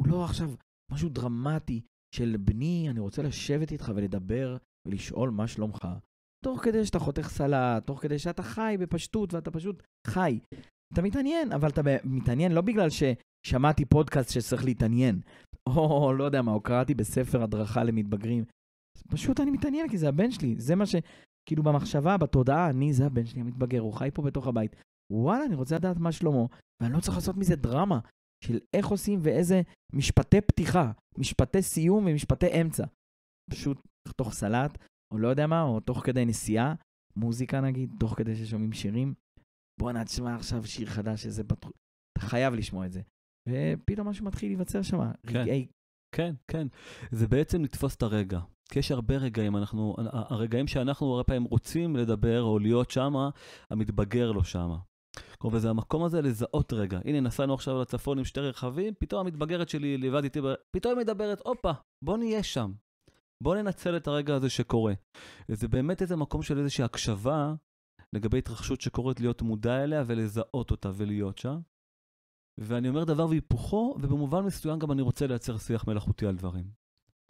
הוא לא עכשיו משהו דרמטי של בני, אני רוצה לשבת איתך ולדבר ולשאול מה שלומך. תוך כדי שאתה חותך סלט, תוך כדי שאתה חי בפשטות ואתה פשוט חי. אתה מתעניין, אבל אתה מתעניין לא בגלל ששמעתי פודקאסט שצריך להתעניין, או לא יודע מה, או קראתי בספר הדרכה למתבגרים, פשוט אני מתעניין, כי זה הבן שלי. זה מה ש... כאילו במחשבה, בתודעה, אני זה הבן שלי המתבגר, הוא חי פה בתוך הבית. וואלה, אני רוצה לדעת מה שלמה, ואני לא צריך לעשות מזה דרמה של איך עושים ואיזה משפטי פתיחה, משפטי סיום ומשפטי אמצע. פשוט תוך סלט, או לא יודע מה, או תוך כדי נסיעה, מוזיקה נגיד, תוך כדי ששומעים שירים. בואנה, תשמע עכשיו שיר חדש, איזה בת... אתה חייב לשמוע את זה. ופתאום משהו מתחיל להיווצר שם, כן. רגעי... כן, כן. זה בעצם לתפוס את הרגע. כי יש הרבה רגעים, אנחנו, הרגעים שאנחנו הרבה פעמים רוצים לדבר או להיות שמה, המתבגר לא שמה. כלומר, וזה המקום הזה לזהות רגע. הנה, נסענו עכשיו לצפון עם שתי רכבים, פתאום המתבגרת שלי לבד איתי, פתאום היא מדברת, הופה, בוא נהיה שם. בוא ננצל את הרגע הזה שקורה. זה באמת איזה מקום של איזושהי הקשבה לגבי התרחשות שקורית להיות מודע אליה ולזהות אותה ולהיות שם. ואני אומר דבר והיפוכו, ובמובן מסוים גם אני רוצה לייצר שיח מלאכותי על דברים.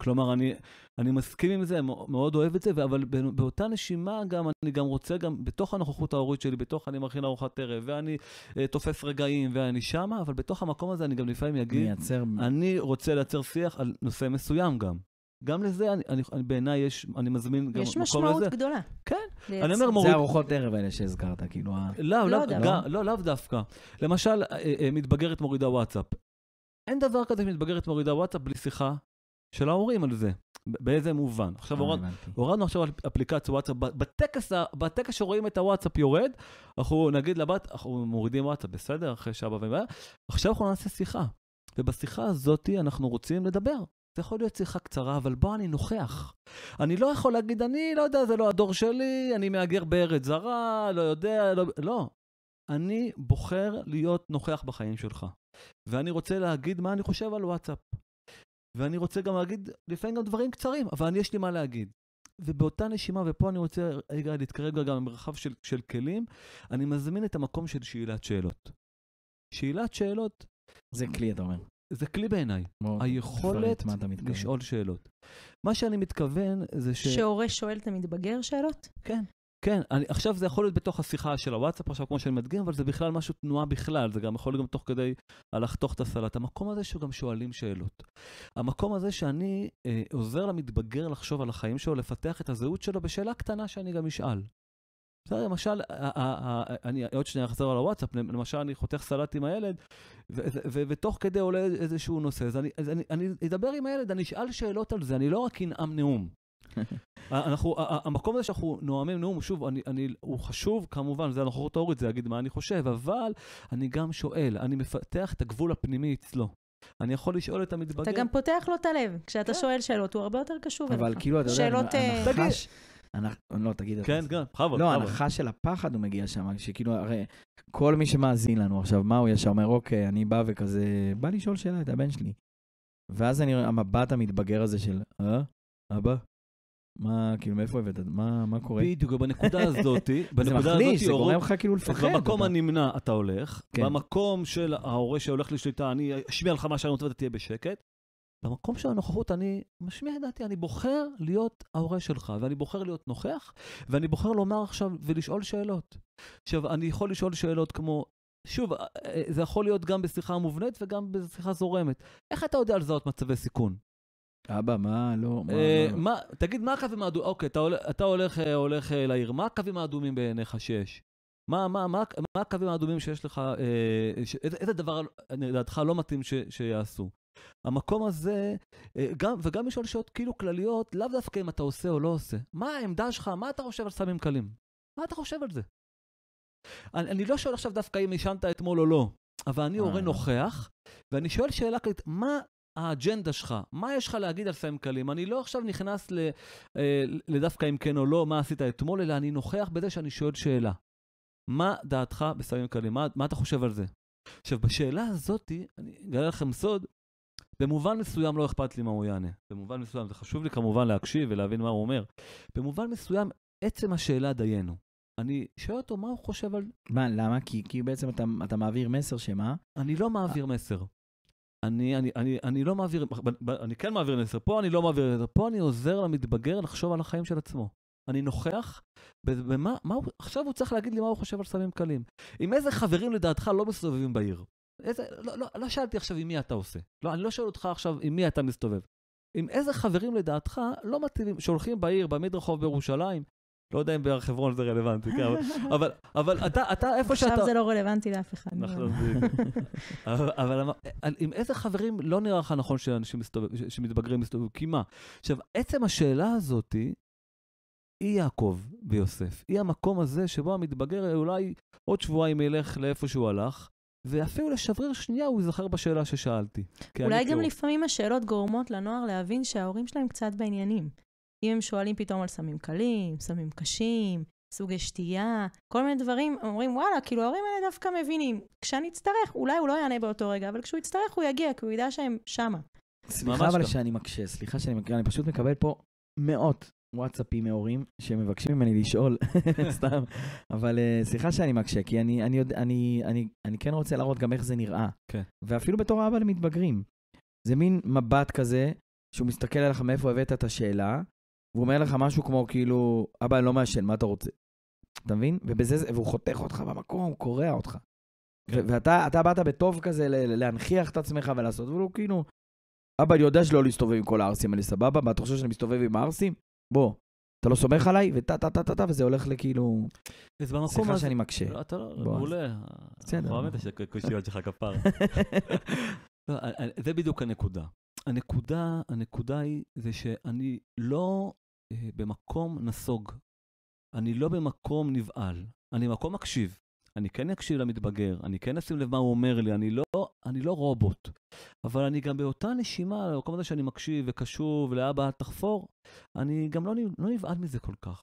כלומר, אני, אני מסכים עם זה, מאוד אוהב את זה, אבל באותה נשימה גם, אני גם רוצה גם, בתוך הנוכחות ההורית שלי, בתוך אני מכין ארוחת ערב, ואני אה, תופס רגעים, ואני שמה, אבל בתוך המקום הזה אני גם לפעמים אגיד, מייצר... אני רוצה לייצר שיח על נושא מסוים גם. גם לזה, אני, אני, אני, בעיניי יש, אני מזמין גם מקום לזה. יש משמעות גדולה. כן. לייצר. אני אומר, מוריד... זה ארוחות ערב האלה שהזכרת, כאילו. לא, לא, לא, לא, לאו דווקא. למשל, אה, אה, אה, מתבגרת מורידה וואטסאפ. אין דבר כזה שמתבגרת מורידה וואטסאפ בלי שיחה של ההורים על זה, באיזה מובן. עכשיו אה, הורדנו עכשיו אפליקציה וואטסאפ, בטקס בטקס שרואים את הוואטסאפ יורד, אנחנו נגיד לבת, אנחנו מורידים וואטסאפ, בסדר, אחרי שעה ובעיה, עכשיו אנחנו נעשה שיחה. ובשיחה הזאת אנחנו רוצים לדבר. זה יכול להיות שיחה קצרה, אבל בוא אני נוכח. אני לא יכול להגיד, אני לא יודע, זה לא הדור שלי, אני מהגר בארץ זרה, לא יודע, לא... לא. אני בוחר להיות נוכח בחיים שלך. ואני רוצה להגיד מה אני חושב על וואטסאפ. ואני רוצה גם להגיד לפעמים גם דברים קצרים, אבל יש לי מה להגיד. ובאותה נשימה, ופה אני רוצה רגע להתקרב גם למרחב של, של כלים, אני מזמין את המקום של שאלת שאלות. שאלת שאלות... זה כלי, אתה אומר. זה כלי בעיניי. היכולת דברית, לשאול שאלות. מה שאני מתכוון זה ש... שהורה שואל תמיד בגר שאלות? כן. כן, אני, עכשיו זה יכול להיות בתוך השיחה של הוואטסאפ עכשיו כמו שאני מדגים, אבל זה בכלל משהו תנועה בכלל, זה גם יכול להיות גם תוך כדי לחתוך את הסלט. המקום הזה שגם שואלים שאלות. המקום הזה שאני אה, עוזר למתבגר לחשוב על החיים שלו, לפתח את הזהות שלו בשאלה קטנה שאני גם אשאל. בסדר, למשל, אני עוד שנייה אחזור על הוואטסאפ, למשל אני חותך סלט עם הילד, ותוך כדי עולה איזשהו נושא, אז אני אדבר עם הילד, אני אשאל שאלות על זה, אני לא רק אנאם נאום. אה, אנחנו, אה, אה, המקום הזה שאנחנו נואמים נאום, שוב, אני, אני, הוא חשוב כמובן, זה הנוכחות ההורית, זה להגיד מה אני חושב, אבל אני גם שואל, אני מפתח את הגבול הפנימי אצלו. אני יכול לשאול את המתבגר. אתה גם פותח לו את הלב, כשאתה כן. שואל שאלות, הוא הרבה יותר קשוב אליך. אבל כאילו, אתה יודע, הנחש... אנחנו, לא, תגיד. את כן, זה. כן, כן, בכבוד. לא, הנחה של הפחד הוא מגיע שם, שכאילו, הרי כל מי שמאזין לנו עכשיו, מה הוא ישר אומר, אוקיי, אני בא וכזה, בא לשאול שאלה את הבן שלי. ואז אני, רואה, המבט המתבגר הזה של, אה, אבא, מה, כאילו, מאיפה הבאת? מה, מה קורה? בדיוק, בנקודה הזאת, בנקודה הזאת, זה מחליש, זה גורם לך כאילו לפחד. במקום הנמנע אתה הולך, כן. במקום של ההורה שהולך לשליטה, אני אשמיע לך מה שאני רוצה ואתה תהיה בשקט. במקום של הנוכחות אני משמיע את דעתי, אני בוחר להיות ההורה שלך, ואני בוחר להיות נוכח, ואני בוחר לומר עכשיו ולשאול שאלות. עכשיו, אני יכול לשאול שאלות כמו, שוב, אה, אה, זה יכול להיות גם בשיחה מובנית וגם בשיחה זורמת. איך אתה יודע לזהות מצבי סיכון? אבא, מה, לא, מה, אה, לא. לא. תגיד, מה הקווים האדומים? אוקיי, אתה הולך אה, אה, לעיר, מה הקווים האדומים בעיניך שיש? מה הקווים האדומים שיש לך, איזה דבר לדעתך לא מתאים שיעשו? המקום הזה, גם, וגם לשאול שאלות כאילו כלליות, לאו דווקא אם אתה עושה או לא עושה. מה העמדה שלך? מה אתה חושב על סמים קלים? מה אתה חושב על זה? אני, אני לא שואל עכשיו דווקא אם עישנת אתמול או לא, אבל אני הורה נוכח, ואני שואל שאלה כללית, מה האג'נדה שלך, מה יש לך להגיד על סמים קלים? אני לא עכשיו נכנס ל, אה, לדווקא אם כן או לא, מה עשית אתמול, אלא אני נוכח בזה שאני שואל שאלה. מה דעתך בסמים קלים? מה, מה אתה חושב על זה? עכשיו, בשאלה הזאת, אני אגלה לכם סוד, במובן מסוים לא אכפת לי מה הוא יענה. במובן מסוים, זה חשוב לי כמובן להקשיב ולהבין מה הוא אומר. במובן מסוים, עצם השאלה דיינו. אני שואל אותו מה הוא חושב על... מה, למה? כי, כי בעצם אתה, אתה מעביר מסר שמה? אני לא מעביר מסר. אני אני, אני, אני לא מעביר, אני כן מעביר מסר פה, אני לא מעביר מסר פה, אני עוזר למתבגר לחשוב על החיים של עצמו. אני נוכח, ומה, מה הוא, עכשיו הוא צריך להגיד לי מה הוא חושב על סמים קלים. עם איזה חברים לדעתך לא מסתובבים בעיר? איזה, לא, לא, לא שאלתי עכשיו עם מי אתה עושה. לא, אני לא שואל אותך עכשיו עם מי אתה מסתובב. עם איזה חברים לדעתך לא מתאימים, שהולכים בעיר, במדרחוב בירושלים, לא יודע אם בהר חברון זה רלוונטי, כן, אבל, אבל אתה, אתה איפה שאתה... עכשיו זה לא רלוונטי לאף אחד. נכון, לא. אבל, אבל עם איזה חברים לא נראה לך נכון שאנשים מסתובב, שמתבגרים מסתובבו? כי מה? עכשיו, עצם השאלה הזאתי, היא יעקב ויוסף. היא המקום הזה שבו המתבגר אולי עוד שבועיים ילך לאיפה שהוא הלך, ואפילו לשבריר שנייה הוא ייזכר בשאלה ששאלתי. אולי גם לפעמים השאלות גורמות לנוער להבין שההורים שלהם קצת בעניינים. אם הם שואלים פתאום על סמים קלים, סמים קשים, סוגי שתייה, כל מיני דברים, הם אומרים, וואלה, כאילו ההורים האלה דווקא מבינים. כשאני אצטרך, אולי הוא לא יענה באותו רגע, אבל כשהוא יצטרך הוא יגיע, כי הוא ידע שהם שמה. סליחה אבל לא. שאני מקשה, סליחה שאני מקשה, אני פשוט מקבל פה מאות וואטסאפים מהורים שמבקשים ממני לשאול, סתם. אבל אה, סליחה שאני מקשה, כי אני, אני, אני, אני, אני כן רוצה להראות גם איך זה נראה. כן. ואפילו בתור אבא למתבגרים. זה מין מבט כזה, שהוא מסתכל עליך מאיפה הבאת את השאלה, והוא אומר לך משהו כמו כאילו, אבא, אני לא מעשן, מה אתה רוצה? אתה מבין? ובזה, זה, והוא חותך אותך במקום, קורע אותך. כן. ואתה באת בטוב כזה להנכיח את עצמך ולעשות, והוא כאילו, אבא, אני יודע שלא להסתובב עם כל הערסים האלה, סבבה? מה, אתה חושב שאני מסתובב עם הערסים? בוא, אתה לא סומך עליי, וטה טה טה טה טה, וזה הולך לכאילו... אז במקום סליחה שאני מקשה. לא, אתה לא, מעולה. אה, בסדר. אוהב את הקושיות שלך כפר. לא, אה, אה, זה בדיוק הנקודה. הנקודה, הנקודה היא, זה שאני לא אה, במקום נסוג. אני לא במקום נבהל, אני במקום מקשיב. אני כן אקשיב למתבגר, אני כן אשים לב מה הוא אומר לי, אני לא, אני לא רובוט. אבל אני גם באותה נשימה, במקום הזה שאני מקשיב וקשוב לאבא תחפור, אני גם לא, לא נבעד מזה כל כך.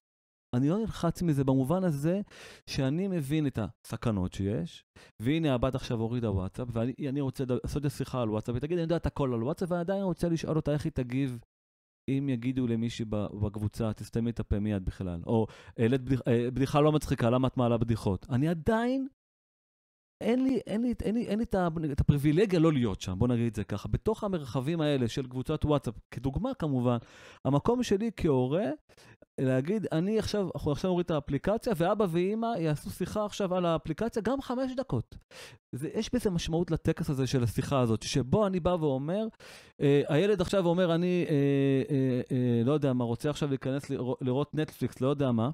אני לא נלחץ מזה במובן הזה שאני מבין את הסכנות שיש, והנה הבת עכשיו הורידה וואטסאפ, ואני רוצה לעשות את השיחה על וואטסאפ, ותגיד, אני יודע את הכל על וואטסאפ, ועדיין רוצה לשאול אותה איך היא תגיב אם יגידו למישהי בקבוצה, תסתמי את הפה מיד בכלל, או העלית בדיח, אה, בדיחה לא מצחיקה, למה את מעלה בדיחות? אני עדיין, אין לי, אין לי, אין לי, אין לי את, את הפריבילגיה לא להיות שם, בוא נגיד את זה ככה. בתוך המרחבים האלה של קבוצת וואטסאפ, כדוגמה כמובן, המקום שלי כהורה להגיד, אני עכשיו, אנחנו עכשיו נוריד את האפליקציה, ואבא ואימא יעשו שיחה עכשיו על האפליקציה, גם חמש דקות. זה, יש בזה משמעות לטקס הזה של השיחה הזאת, שבו אני בא ואומר, אה, הילד עכשיו אומר, אני אה, אה, אה, לא יודע מה, רוצה עכשיו להיכנס לראות נטפליקס, לא יודע מה.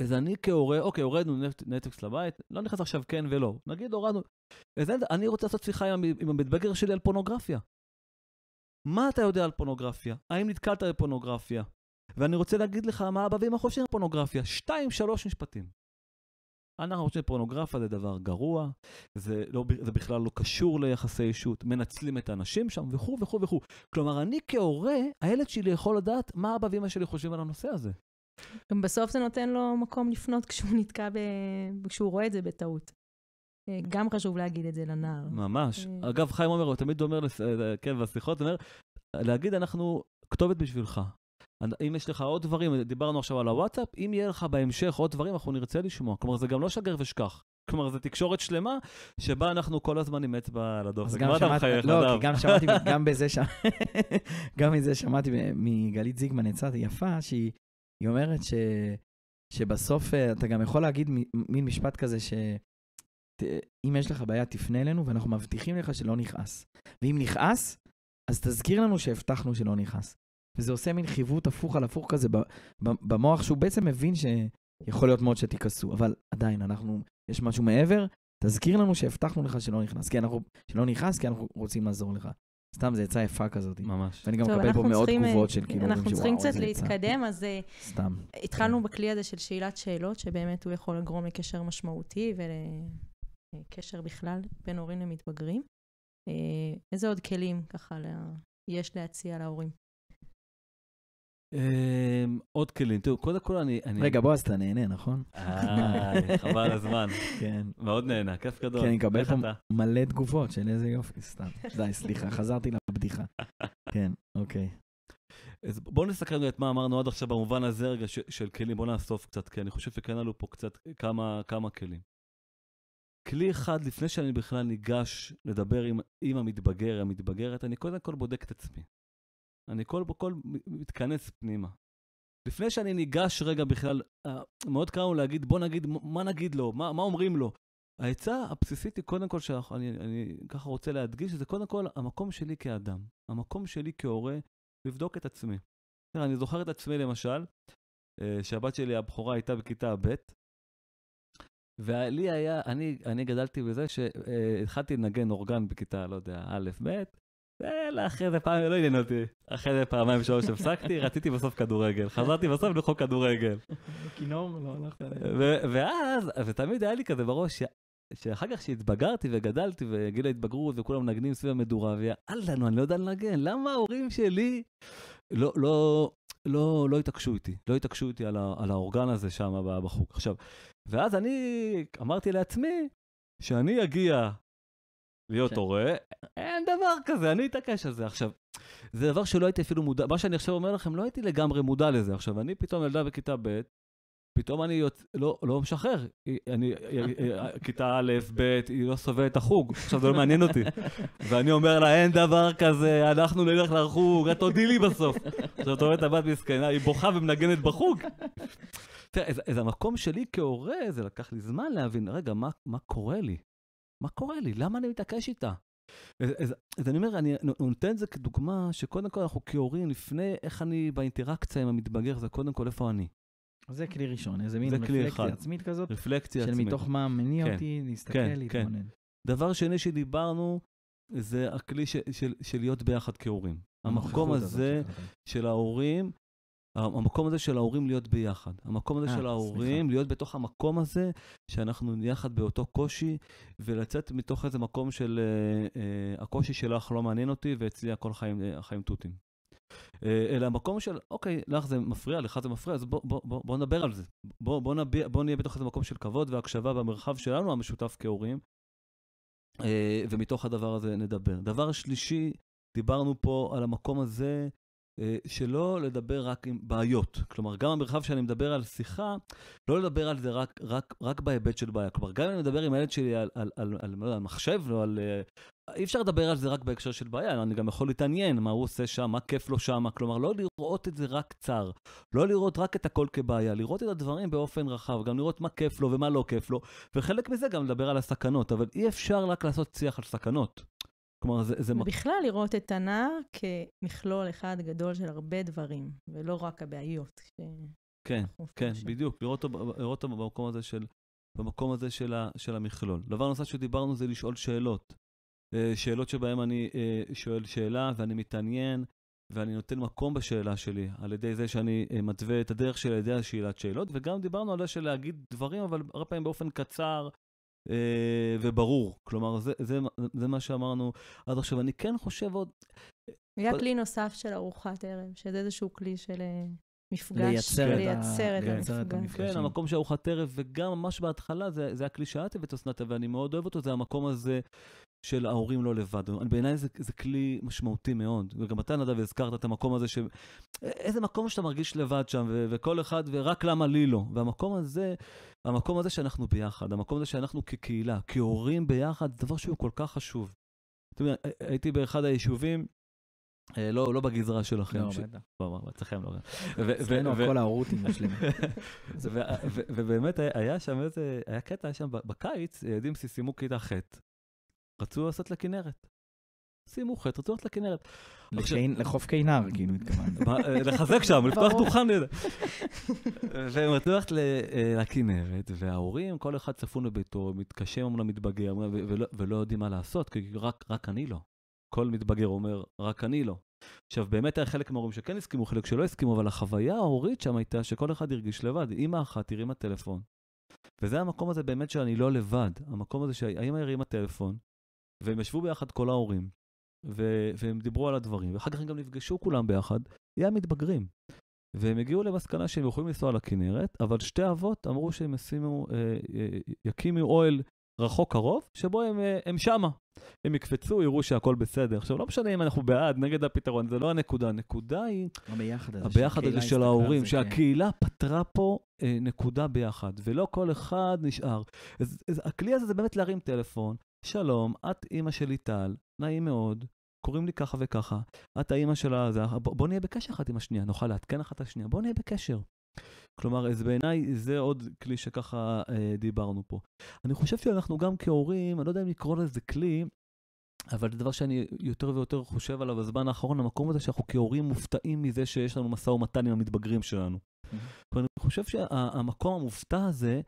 אז אני כהורה, אוקיי, הורדנו נטפליקס לבית, לא נכנס עכשיו כן ולא, נגיד הורדנו. אז אני רוצה לעשות שיחה עם, עם המתבגר שלי על פורנוגרפיה. מה אתה יודע על פורנוגרפיה? האם נתקלת בפורנוגרפיה? ואני רוצה להגיד לך מה הבבים החופשיים פורנוגרפיה. שתיים, שלוש משפטים. אנחנו חושבים שפורנוגרפיה זה דבר גרוע, זה, לא, זה בכלל לא קשור ליחסי אישות, מנצלים את האנשים שם וכו' וכו' וכו'. כלומר, אני כהורה, הילד שלי יכול לדעת מה אבא ואמא שלי חושבים על הנושא הזה. גם בסוף זה נותן לו מקום לפנות כשהוא נתקע, ב... כשהוא רואה את זה בטעות. אה, גם חשוב להגיד את זה לנער. ממש. אה. אגב, חיים אומר, הוא תמיד אומר, אה, כן, בשיחות, הוא אומר, להגיד אנחנו כתובת בשבילך. אם יש לך עוד דברים, דיברנו עכשיו על הוואטסאפ, אם יהיה לך בהמשך עוד דברים, אנחנו נרצה לשמוע. כלומר, זה גם לא שגר ושכח. כלומר, זו תקשורת שלמה, שבה אנחנו כל הזמן עם אצבע על הדופק. אז גם שמעתי, לא, כי גם שמעתי, גם בזה, ש... גם מזה שמעתי מגלית זיגמן יצאת יפה, שהיא אומרת ש... שבסוף אה, אתה גם יכול להגיד מין משפט כזה, שאם יש לך בעיה, תפנה אלינו, ואנחנו מבטיחים לך שלא נכעס. ואם נכעס, אז תזכיר לנו שהבטחנו שלא נכעס. וזה עושה מין חיווט הפוך על הפוך כזה במוח, שהוא בעצם מבין שיכול להיות מאוד שתיכעסו, אבל עדיין, אנחנו, יש משהו מעבר, תזכיר לנו שהבטחנו לך שלא נכנס, כי אנחנו, שלא נכנס, כי אנחנו רוצים לעזור לך. סתם, זו עצה יפה כזאת. ממש. ואני גם מקבל פה מאות תגובות של כאילו... אנחנו צריכים קצת להתקדם, אז... אה, סתם. התחלנו כן. בכלי הזה של שאלת שאלות, שבאמת הוא יכול לגרום לקשר משמעותי ולקשר אה, בכלל בין הורים למתבגרים. אה, איזה עוד כלים ככה יש להציע להורים? אמ, עוד כלים, תראו, קודם כל אני... רגע, בועז, אתה נהנה, נכון? אה, חבל הזמן. כן. מאוד נהנה, כיף גדול. כן, אני מקבל פה מלא תגובות של איזה יופי, סתם. די, סליחה, חזרתי לבדיחה. כן, אוקיי. אז בואו נסכם את מה אמרנו עד עכשיו במובן הזה רגע של כלים, בואו נאסוף קצת, כי אני חושב שכן עלו פה קצת כמה, כמה כלים. כלי אחד, לפני שאני בכלל ניגש לדבר עם, עם המתבגר, המתבגרת, אני קודם כל בודק את עצמי. אני כל כל מתכנס פנימה. לפני שאני ניגש רגע בכלל, אה, מאוד קל לנו להגיד, בוא נגיד, מה נגיד לו, מה, מה אומרים לו. העצה הבסיסית היא קודם כל, שאני אני, אני ככה רוצה להדגיש, זה קודם כל המקום שלי כאדם, המקום שלי כהורה, לבדוק את עצמי. אני זוכר את עצמי למשל, אה, שהבת שלי הבכורה הייתה בכיתה ב', ולי היה, אני, אני גדלתי בזה שהתחלתי אה, לנגן אורגן בכיתה, לא יודע, א', ב', אלא אחרי זה פעם, לא עניין אותי. אחרי זה פעמיים שלוש הפסקתי, רציתי בסוף כדורגל. חזרתי בסוף לחוק כדורגל. כינור? לא, לא הלכת עליהם. ואז, ותמיד היה לי כזה בראש, שאחר כך שהתבגרתי וגדלתי וגיל ההתבגרות וכולם נגנים סביב המדורה, ויאללה, נו, אני לא יודע לנגן, למה ההורים שלי לא, לא, לא, לא התעקשו איתי, לא התעקשו איתי על, ה, על האורגן הזה שם בחוג. עכשיו, ואז אני אמרתי לעצמי, שאני אגיע להיות כן. הורה, ש... אין דבר כזה, אני אתעקש על זה. עכשיו, זה דבר שלא הייתי אפילו מודע, מה שאני עכשיו אומר לכם, לא הייתי לגמרי מודע לזה. עכשיו, אני פתאום ילדה בכיתה ב', פתאום אני יוצא, לא, לא משחרר. אני, כיתה א', ב', היא לא סובלת את החוג, עכשיו זה לא מעניין אותי. ואני אומר לה, אין דבר כזה, אנחנו נלך לחוג, את תודי לי בסוף. עכשיו, אתה רואה את הבת מסכנה, היא בוכה ומנגנת בחוג. תראה, איזה המקום שלי כהורה, זה לקח לי זמן להבין, רגע, מה, מה קורה לי? מה קורה לי? למה אני מתעקש איתה? אז, אז אז אני אומר, אני נותן את זה כדוגמה שקודם כל אנחנו כהורים, לפני איך אני באינטראקציה עם המתבגר, זה קודם כל איפה אני. זה כלי ראשון, איזה מין רפלקציה אחד. עצמית כזאת, רפלקציה של עצמית. מתוך מה מניע כן, אותי, להסתכל, כן, להתמונן. כן. דבר שני שדיברנו, זה הכלי של, של, של להיות ביחד כהורים. המקום הזה של ההורים המקום הזה של ההורים להיות ביחד. המקום הזה אה, של ההורים, סליחה. להיות בתוך המקום הזה, שאנחנו יחד באותו קושי, ולצאת מתוך איזה מקום של אה, אה, הקושי שלך לא מעניין אותי, ואצלי הכל חיים, אה, החיים תותים. אה, אלא המקום של, אוקיי, לך זה מפריע, לך זה מפריע, אז בוא, בוא, בוא, בוא נדבר על זה. בוא, בוא, נביע, בוא נהיה בתוך איזה מקום של כבוד והקשבה במרחב שלנו, המשותף כהורים, אה, ומתוך הדבר הזה נדבר. דבר שלישי, דיברנו פה על המקום הזה אה, שלא לדבר רק עם בעיות. כלומר, גם המרחב שאני מדבר על שיחה, לא לדבר על זה רק, רק, רק בהיבט של בעיה. כלומר, גם אם אני מדבר עם הילד שלי על, על, על, על, לא על מחשב, לא על... אה, אי אפשר לדבר על זה רק בהקשר של בעיה, אני גם יכול להתעניין מה הוא עושה שם, מה כיף לו שם, כלומר, לא לראות את זה רק צר. לא לראות רק את הכל כבעיה, לראות את הדברים באופן רחב, גם לראות מה כיף לו ומה לא כיף לו, וחלק מזה גם לדבר על הסכנות, אבל אי אפשר רק לעשות שיח על סכנות. כלומר, זה... זה... בכלל לראות את הנער כמכלול אחד גדול של הרבה דברים, ולא רק הבעיות. ש... כן, כן, שם. בדיוק, לראות אותו במקום הזה של, במקום הזה של, ה, של המכלול. דבר נוסף שדיברנו זה לשאול שאלות. אה, שאלות שבהן אני אה, שואל שאלה ואני מתעניין, ואני נותן מקום בשאלה שלי, על ידי זה שאני אה, מתווה את הדרך שלי על ידי השאלת שאלות, וגם דיברנו על זה של להגיד דברים, אבל הרבה פעמים באופן קצר, אה, וברור. כלומר, זה, זה, זה מה שאמרנו עד עכשיו. אני כן חושב עוד... היה כלי נוסף של ארוחת ערב, שזה איזשהו כלי של אה, מפגש, לייצר, לייצר את, ה... את המפגש. כן, המקום של ארוחת ערב, וגם ממש בהתחלה, זה, זה הכלי שאת הבאת, אסנת, ואני מאוד אוהב אותו, זה המקום הזה של ההורים לא לבד. בעיניי זה, זה כלי משמעותי מאוד. וגם אתה, נדב, הזכרת את המקום הזה, ש... איזה מקום שאתה מרגיש לבד שם, ו- וכל אחד, ורק למה לי לא. והמקום הזה, המקום הזה שאנחנו ביחד, המקום הזה שאנחנו כקהילה, כהורים ביחד, זה דבר שהוא כל כך חשוב. אתה יודע, הייתי באחד היישובים, אה, לא, לא בגזרה שלכם. לא, בטח. לא, אצלכם לא. אצלנו הכל ההורות היא ובאמת היה שם איזה, היה קטע היה שם בקיץ, ילדים סיימו כיתה ח', רצו לעשות לכנרת. שימו חטא, רצו לעשות לכנרת. לחוף קינר, כאילו התכוונו. אה, לחזק שם, לפתוח דוכן. והם רצו ללכת אה, לכנרת, וההורים, כל אחד צפון לביתו, מתקשה אמנם מתבגר, ולא יודעים מה לעשות, כי רק אני לא. כל מתבגר אומר, רק אני לא. עכשיו, באמת היה חלק מההורים שכן הסכימו, חלק שלא הסכימו, אבל החוויה ההורית שם הייתה שכל אחד הרגיש לבד. אימא אחת הרימה טלפון, וזה המקום הזה באמת שאני לא לבד. המקום הזה שהאימא הרימה טלפון, והם ישבו ביחד כל ההורים, ו- והם דיברו על הדברים, ואחר כך הם גם נפגשו כולם ביחד, יהיה מתבגרים. והם הגיעו למסקנה שהם יכולים לנסוע לכנרת, אבל שתי אבות אמרו שהם ישימו, אה, אה, יקימו אוהל רחוק קרוב, שבו הם, אה, הם שמה. הם יקפצו, יראו שהכל בסדר. עכשיו, לא משנה אם אנחנו בעד, נגד הפתרון, זה לא הנקודה. הנקודה היא... הביחד הזה. הביחד הזה של ההורים, זה כן. שהקהילה כן. פתרה פה אה, נקודה ביחד, ולא כל אחד נשאר. אז, אז הכלי הזה זה באמת להרים טלפון, שלום, את אימא שלי טל, נעים מאוד, קוראים לי ככה וככה, את האימא שלה, זה, בוא, בוא נהיה בקשר אחת עם השנייה, נוכל לעדכן אחת את השנייה, בוא נהיה בקשר. כלומר, אז בעיניי זה עוד כלי שככה אה, דיברנו פה. אני חושב שאנחנו גם כהורים, אני לא יודע אם לקרוא לזה כלי, אבל זה דבר שאני יותר ויותר חושב עליו בזמן האחרון, המקום הזה שאנחנו כהורים מופתעים מזה שיש לנו משא ומתן עם המתבגרים שלנו. Mm-hmm. אני חושב שהמקום שה- המופתע הזה,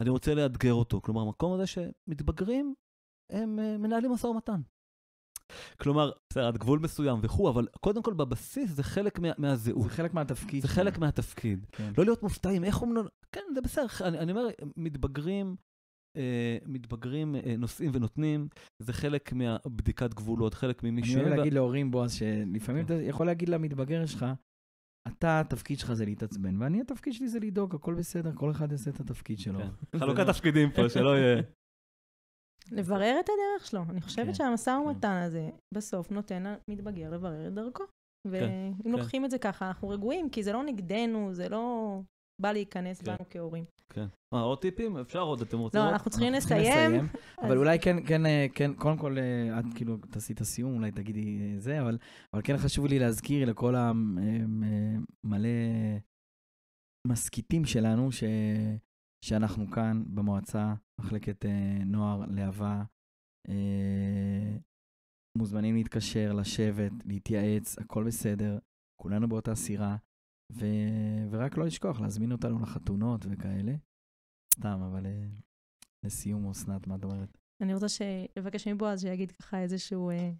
אני רוצה לאתגר אותו. כלומר, המקום הזה שמתבגרים הם אה, מנהלים משא ומתן. כלומר, בסדר, עד גבול מסוים וכו', אבל קודם כל בבסיס זה חלק מה, מהזהות. זה חלק מהתפקיד. זה חלק מהתפקיד. כן. לא להיות מופתעים, איך הוא... כן, זה בסדר, אני, אני אומר, מתבגרים, אה, מתבגרים אה, נושאים ונותנים, זה חלק מהבדיקת גבולות, חלק ממי ש... אני אוהב להגיד להורים, בועז, שלפעמים כן. אתה יכול להגיד למתבגר שלך, אתה, התפקיד שלך זה להתעצבן, ואני, התפקיד שלי זה לדאוג, הכל בסדר, כל אחד יעשה את התפקיד שלו. כן. חלוקת לא- תפקידים פה, שלא יהיה... לברר את הדרך שלו. אני חושבת כן, שהמשא ומתן כן. הזה בסוף נותן למתבגר לברר את דרכו. כן, ואם כן, לוקחים את זה ככה, אנחנו רגועים, כי זה לא נגדנו, זה לא בא להיכנס כן. בנו כהורים. כן. מה, עוד טיפים? אפשר עוד, אתם רוצים לא, עוד? אנחנו צריכים לסיים. אבל אולי כן, כן, אה, כן, קודם כל, אה, את כאילו תעשי את הסיום, אולי תגידי אה, זה, אבל, אבל כן חשוב לי להזכיר לכל המלא מסכיתים שלנו, ש... שאנחנו כאן במועצה, מחלקת אה, נוער להבה, אה, מוזמנים להתקשר, לשבת, להתייעץ, הכל בסדר, כולנו באותה סירה, ו... ורק לא לשכוח להזמין אותנו לחתונות וכאלה. סתם, אבל אה, לסיום, אסנת, מה את אומרת? אני רוצה לבקש מבועז שיגיד ככה איזשהו אה,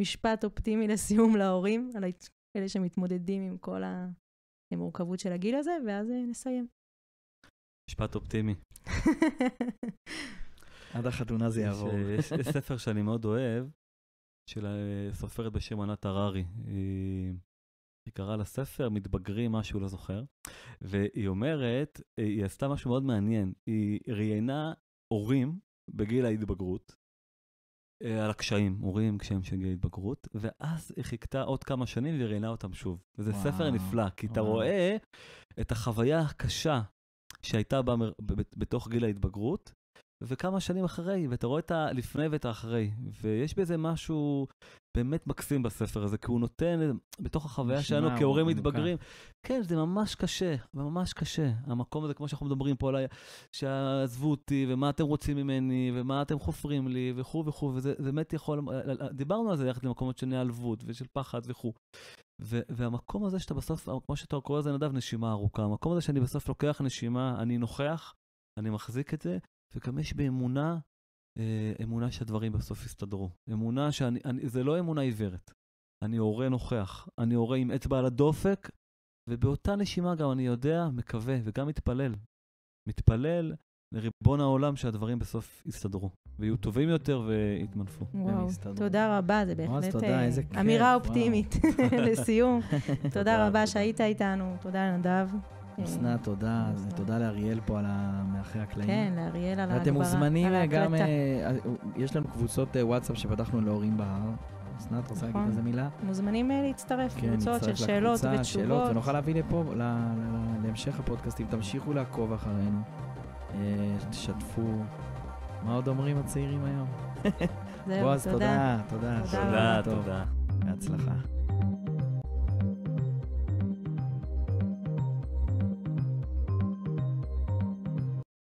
משפט אופטימי לסיום להורים, על אלה שמתמודדים עם כל המורכבות של הגיל הזה, ואז אה, נסיים. משפט אופטימי. עד החתונה זה יעבור. אה, יש ספר שאני מאוד אוהב, של אה, סופרת בשם ענת הררי. היא... היא קראה לספר מתבגרים משהו, לא זוכר. והיא אומרת, אה, היא עשתה משהו מאוד מעניין. היא ראיינה הורים בגיל ההתבגרות, על הקשיים, הורים קשיים של גיל ההתבגרות, ואז היא חיכתה עוד כמה שנים וראיינה אותם שוב. וזה וואו, ספר נפלא, כי וואו. אתה רואה את החוויה הקשה שהייתה בתוך גיל ההתבגרות. וכמה שנים אחרי, ואתה רואה את הלפני ואת האחרי, ויש בזה משהו באמת מקסים בספר הזה, כי הוא נותן בתוך החוויה שלנו כהורים מתבגרים. כן, זה ממש קשה, ממש קשה. המקום הזה, כמו שאנחנו מדברים פה עליי, שעזבו אותי, ומה אתם רוצים ממני, ומה אתם חופרים לי, וכו' וכו', וזה באמת יכול, דיברנו על זה, יחד למקומות של נעלבות ושל פחד וכו'. ו- והמקום הזה שאתה בסוף, כמו שאתה קורא לזה נדב, נשימה ארוכה. המקום הזה שאני בסוף לוקח נשימה, אני נוכח, אני מחזיק את זה, וגם יש באמונה, אה, אמונה שהדברים בסוף יסתדרו. אמונה שאני, אני, זה לא אמונה עיוורת. אני הורה נוכח, אני הורה עם אצבע על הדופק, ובאותה נשימה גם אני יודע, מקווה וגם מתפלל. מתפלל לריבון העולם שהדברים בסוף יסתדרו, ויהיו טובים יותר ויתמנפו. וואו, תודה רבה, זה בהחלט תודה, אה, איזה אמירה אופטימית לסיום. תודה רבה שהיית איתנו, תודה לנדב. כן. אסנת, תודה. תודה לאריאל פה על המאחרי הקלעים. כן, לאריאל על ההגברה. ואתם מוזמנים אה, גם, אה, אה, יש לנו קבוצות וואטסאפ שפתחנו להורים בהר. אסנת, רוצה להגיד איזה נכון. מילה? מוזמנים להצטרף, כן, קבוצות של שאלות ותשובות. ונוכל להביא לפה, להמשך הפודקאסטים. תמשיכו לעקוב אחרינו, תשתפו. מה עוד אומרים הצעירים היום? זהו, תודה. בועז, תודה, תודה. תודה, תודה. בהצלחה.